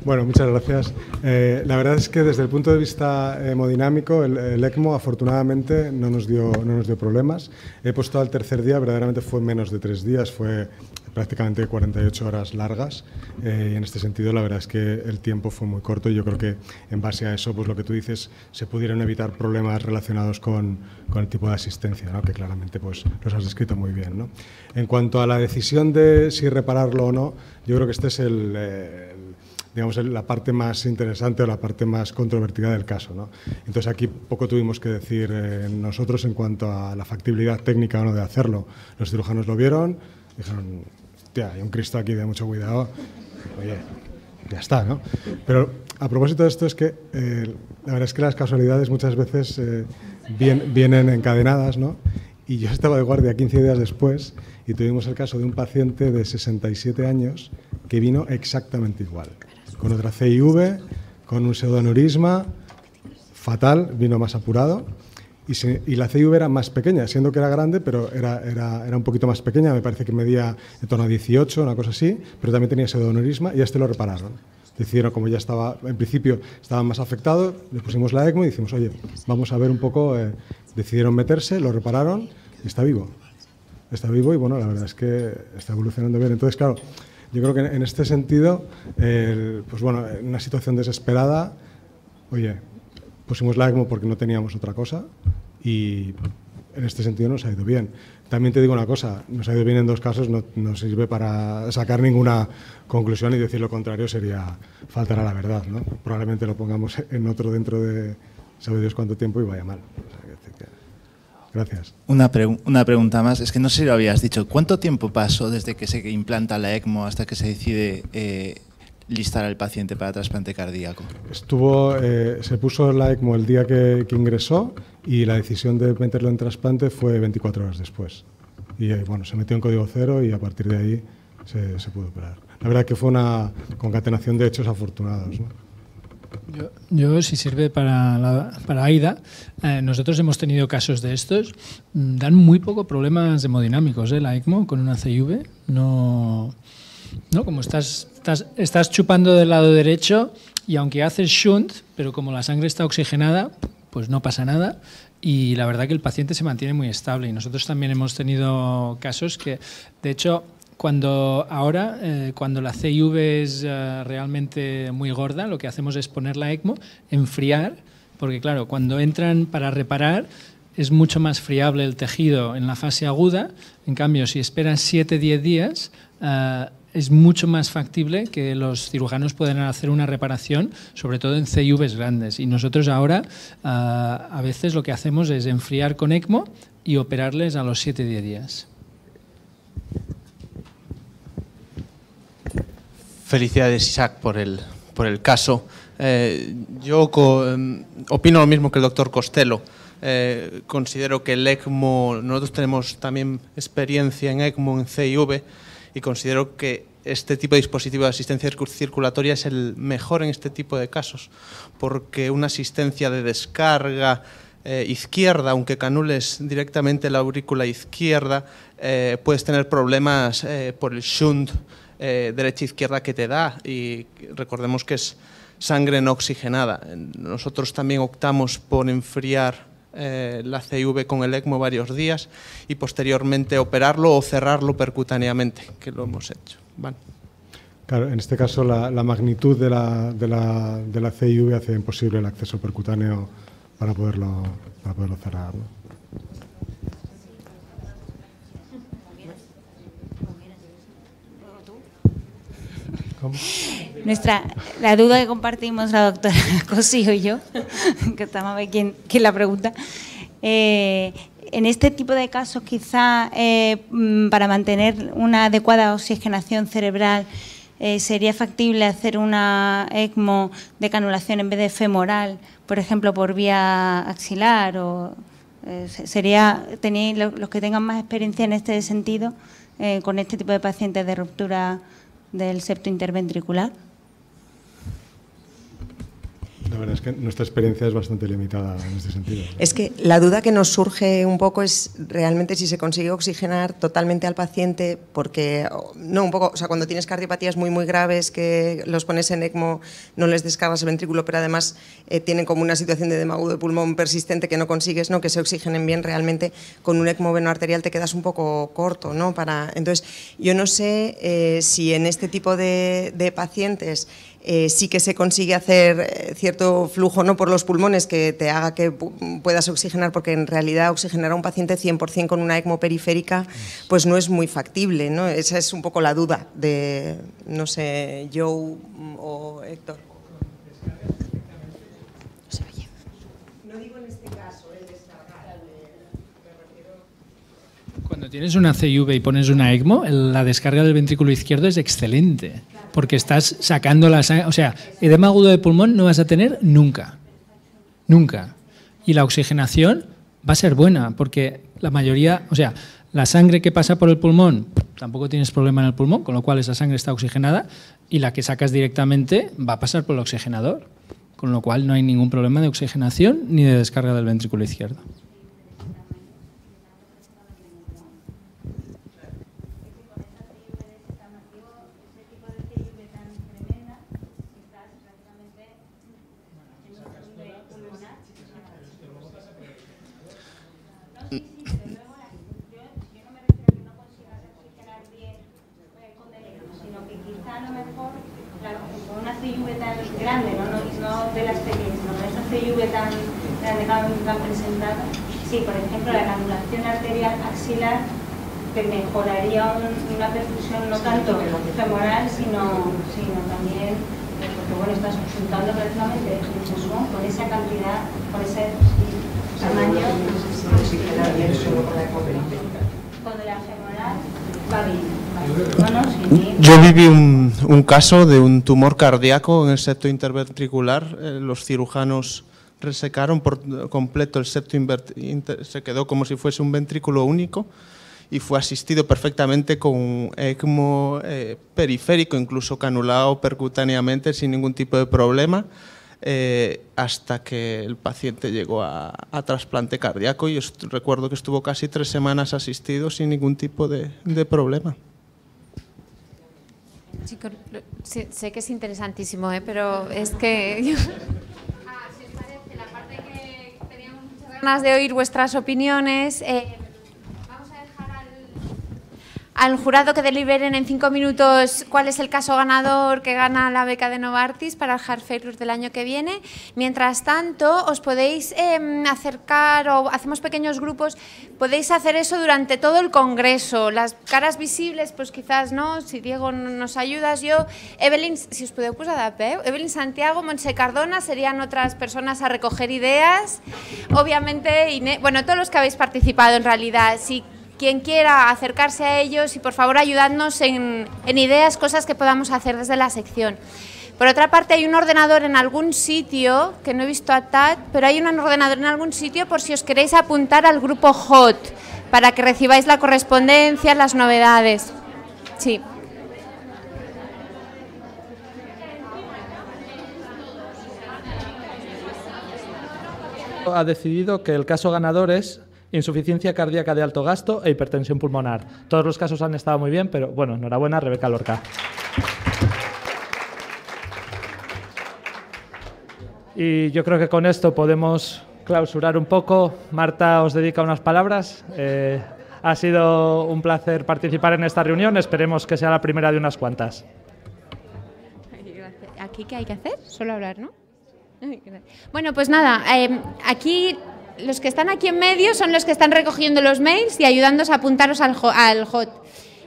Bueno, muchas gracias. Eh, la verdad es que desde el punto de vista hemodinámico, el, ECMO afortunadamente no nos, dio, no nos dio problemas. He puesto al tercer día, verdaderamente fue menos de tres días, fue prácticamente 48 horas largas. Eh, y en este sentido, la verdad es que el tiempo fue muy corto y yo creo que en base a eso, pues lo que tú dices, se pudieron evitar problemas relacionados con, con el tipo de asistencia, ¿no? que claramente pues, los has descrito muy bien. ¿no? En cuanto a la decisión de si repararlo o no, yo creo que este es el... Eh, digamos, la parte más interesante o la parte más controvertida del caso. ¿no? Entonces aquí poco tuvimos que decir eh, nosotros en cuanto a la factibilidad técnica o no de hacerlo. Los cirujanos lo vieron, dijeron, tía, hay un Cristo aquí de mucho cuidado, oye, ya está, ¿no? Pero a propósito de esto es que eh, la verdad es que las casualidades muchas veces bien, eh, vienen encadenadas, ¿no? Y yo estaba de guardia 15 días después y tuvimos el caso de un paciente de 67 años que vino exactamente igual con otra CIV, con un pseudoaneurisma fatal, vino más apurado. Y, la CIV era más pequeña, siendo que era grande, pero era, era, era, un poquito más pequeña, me parece que medía en torno a 18, una cosa así, pero también tenía pseudoaneurisma y a este lo repararon. Decidieron, como ya estaba, en principio estaba más afectado, le pusimos la ECMO y decimos, oye, vamos a ver un poco, eh", decidieron meterse, lo repararon está vivo. Está vivo y bueno, la verdad es que está evolucionando bien. Entonces, claro, yo creo que en este sentido, pues bueno, en una situación desesperada, oye, pusimos la ECMO porque no teníamos otra cosa y en este sentido nos ha ido bien. También te digo una cosa, nos ha ido bien en dos casos, no, no sirve para sacar ninguna conclusión y decir lo contrario sería faltar a la verdad. ¿no? Probablemente lo pongamos en otro dentro de sabe cuánto tiempo y vaya mal. Gracias. Una, una pregunta más, es que no sé si lo habías dicho. ¿Cuánto tiempo pasó desde que se implanta la ECMO hasta que se decide eh, listar al paciente para trasplante cardíaco? Estuvo, eh, se puso la ECMO el día que, ingresó y la decisión de meterlo en trasplante fue 24 horas después. Y eh, bueno, se metió en código cero y a partir de ahí se, pudo operar. La verdad que fue una concatenación de hechos afortunados. Yo, si sirve para, para AIDA, eh, nosotros hemos tenido casos de estos. Mm, dan muy pocos problemas hemodinámicos, ¿eh? la ECMO con una CIV. No, no como estás, estás, estás chupando del lado derecho y aunque haces shunt, pero como la sangre está oxigenada, pues no pasa nada. Y la verdad que el paciente se mantiene muy estable. Y nosotros también hemos tenido casos que, de hecho, cuando ahora, eh, cuando la CIV es eh, realmente muy gorda, lo que hacemos es la ECMO, enfriar, porque claro, cuando entran para reparar es mucho más friable el tejido en la fase aguda, en cambio si esperan 7-10 días, eh, es mucho más factible que los cirujanos puedan hacer una reparación, sobre todo en CIVs grandes. Y nosotros ahora a veces lo que hacemos es enfriar con ECMO y operarles a los 7-10 días. Felicidades, Isaac, por el, caso. Eh, yo em, opino lo mismo que el doctor Costello. Eh, considero que el ECMO, nosotros tenemos también experiencia en ECMO, en CIV, y considero que este tipo de dispositivo de asistencia circulatoria es el mejor en este tipo de casos, porque una asistencia de descarga eh, izquierda, aunque canules directamente la aurícula izquierda, puedes tener problemas por el shunt eh, derecha-izquierda e que te da y recordemos que es sangre no oxigenada. Nosotros también optamos por enfriar eh, la CIV con el ECMO varios días y posteriormente operarlo o cerrarlo percutáneamente, que lo hemos hecho. en este caso la, magnitud de la, de, la, de la, CIV hace imposible el acceso percutáneo para poderlo, para poderlo cerrar. Nuestra, la duda que compartimos la doctora Cosío y yo, que estamos a ver quién, la pregunta, eh, en este tipo de casos quizá eh, mm, para mantener una adecuada oxigenación cerebral eh, sería factible hacer una ECMO de canulación en vez de femoral, por ejemplo, por vía axilar o sería tenéis los que tengan más experiencia en este sentido con este tipo de pacientes de ruptura del septo interventricular. La verdad es que nuestra experiencia es bastante limitada en este sentido. Es que la duda que nos surge un poco es realmente si se consigue oxigenar totalmente al paciente, porque, no, un poco, o sea, cuando tienes cardiopatías muy, muy graves que los pones en ECMO, no les descargas el ventrículo, pero además eh, tienen como una situación de demagudo de pulmón persistente que no consigues, ¿no? Que se oxigenen bien realmente con un ECMO venoarterial te quedas un poco corto, ¿no? Para, entonces, yo no sé eh, si en este tipo de pacientes eh, sí que se consigue hacer eh, cierto flujo no por los pulmones que te haga que puedas oxigenar, porque en realidad oxigenar a un paciente 100% con una ECMO periférica pues no es muy factible, ¿no? Esa es un poco la duda de, no sé, Joe o Héctor. Cuando tienes una CIV y pones una ECMO, la descarga del ventrículo izquierdo es excelente porque estás sacando la sangre. O sea, edema agudo de pulmón no vas a tener nunca. Nunca. Y la oxigenación va a ser buena, porque la mayoría, o sea, la sangre que pasa por el pulmón, tampoco tienes problema en el pulmón, con lo cual esa sangre está oxigenada, y la que sacas directamente va a pasar por el oxigenador, con lo cual no hay ningún problema de oxigenación ni de descarga del ventrículo izquierdo. que mejoraría una perfusión no tanto femoral, sino, sino también, pues, porque bueno, estás consultando prácticamente con esa cantidad, con ese tamaño. Con la femoral va bien. Yo viví un, un, caso de un tumor cardíaco en el septo interventricular. Eh, los cirujanos resecaron por completo el septo se quedó como si fuese un ventrículo único y fue asistido perfectamente con un ECMO eh, periférico, incluso canulado percutáneamente sin ningún tipo de problema, eh, hasta que el paciente llegó a, trasplante cardíaco y recuerdo que estuvo casi tres semanas asistido sin ningún tipo de, problema. sé, que es interesantísimo, ¿eh? pero es que ganas de oír vuestras opiniones. Eh, al jurado que deliberen en cinco minutos cuál es el caso ganador que gana la beca de Novartis para el Hard Failure del año que viene. Mientras tanto, os podéis em, acercar o hacemos pequeños grupos, podéis hacer eso durante todo el congreso. Las caras visibles, pues quizás no, si Diego nos ayudas, yo, Evelyn, si os puede acusar de ¿eh? Evelyn Santiago, Monse Cardona, serían otras personas a recoger ideas. Obviamente, Inés, bueno, todos los que habéis participado en realidad, si quien quiera acercarse a ellos y por favor ayudadnos en, en ideas, cosas que podamos hacer desde la sección. Por otra parte, hay un ordenador en algún sitio, que no he visto a TAT, pero hay un ordenador en algún sitio por si os queréis apuntar al grupo HOT, para que recibáis la correspondencia, las novedades. Sí. Ha decidido que el caso ganador es insuficiencia cardíaca de alto gasto e hipertensión pulmonar. Todos los casos han estado muy bien, pero bueno, enhorabuena, Rebeca Lorca. Y yo creo que con esto podemos clausurar un poco. Marta os dedica unas palabras. Eh, ha sido un placer participar en esta reunión. Esperemos que sea la primera de unas cuantas. ¿Aquí qué hay que hacer? Solo hablar, ¿no? Bueno, pues nada, eh, aquí los que están aquí en medio son los que están recogiendo los mails y ayudándoos a apuntaros al, hot.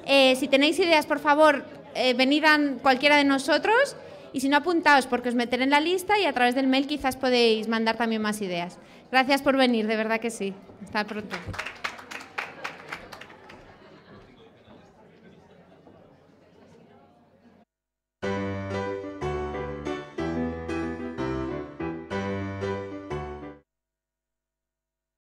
Eh, si tenéis ideas, por favor, eh, venid a cualquiera de nosotros y si no, apuntaos porque os meteré en la lista y a través del mail quizás podéis mandar también más ideas. Gracias por venir, de verdad que sí. Hasta pronto.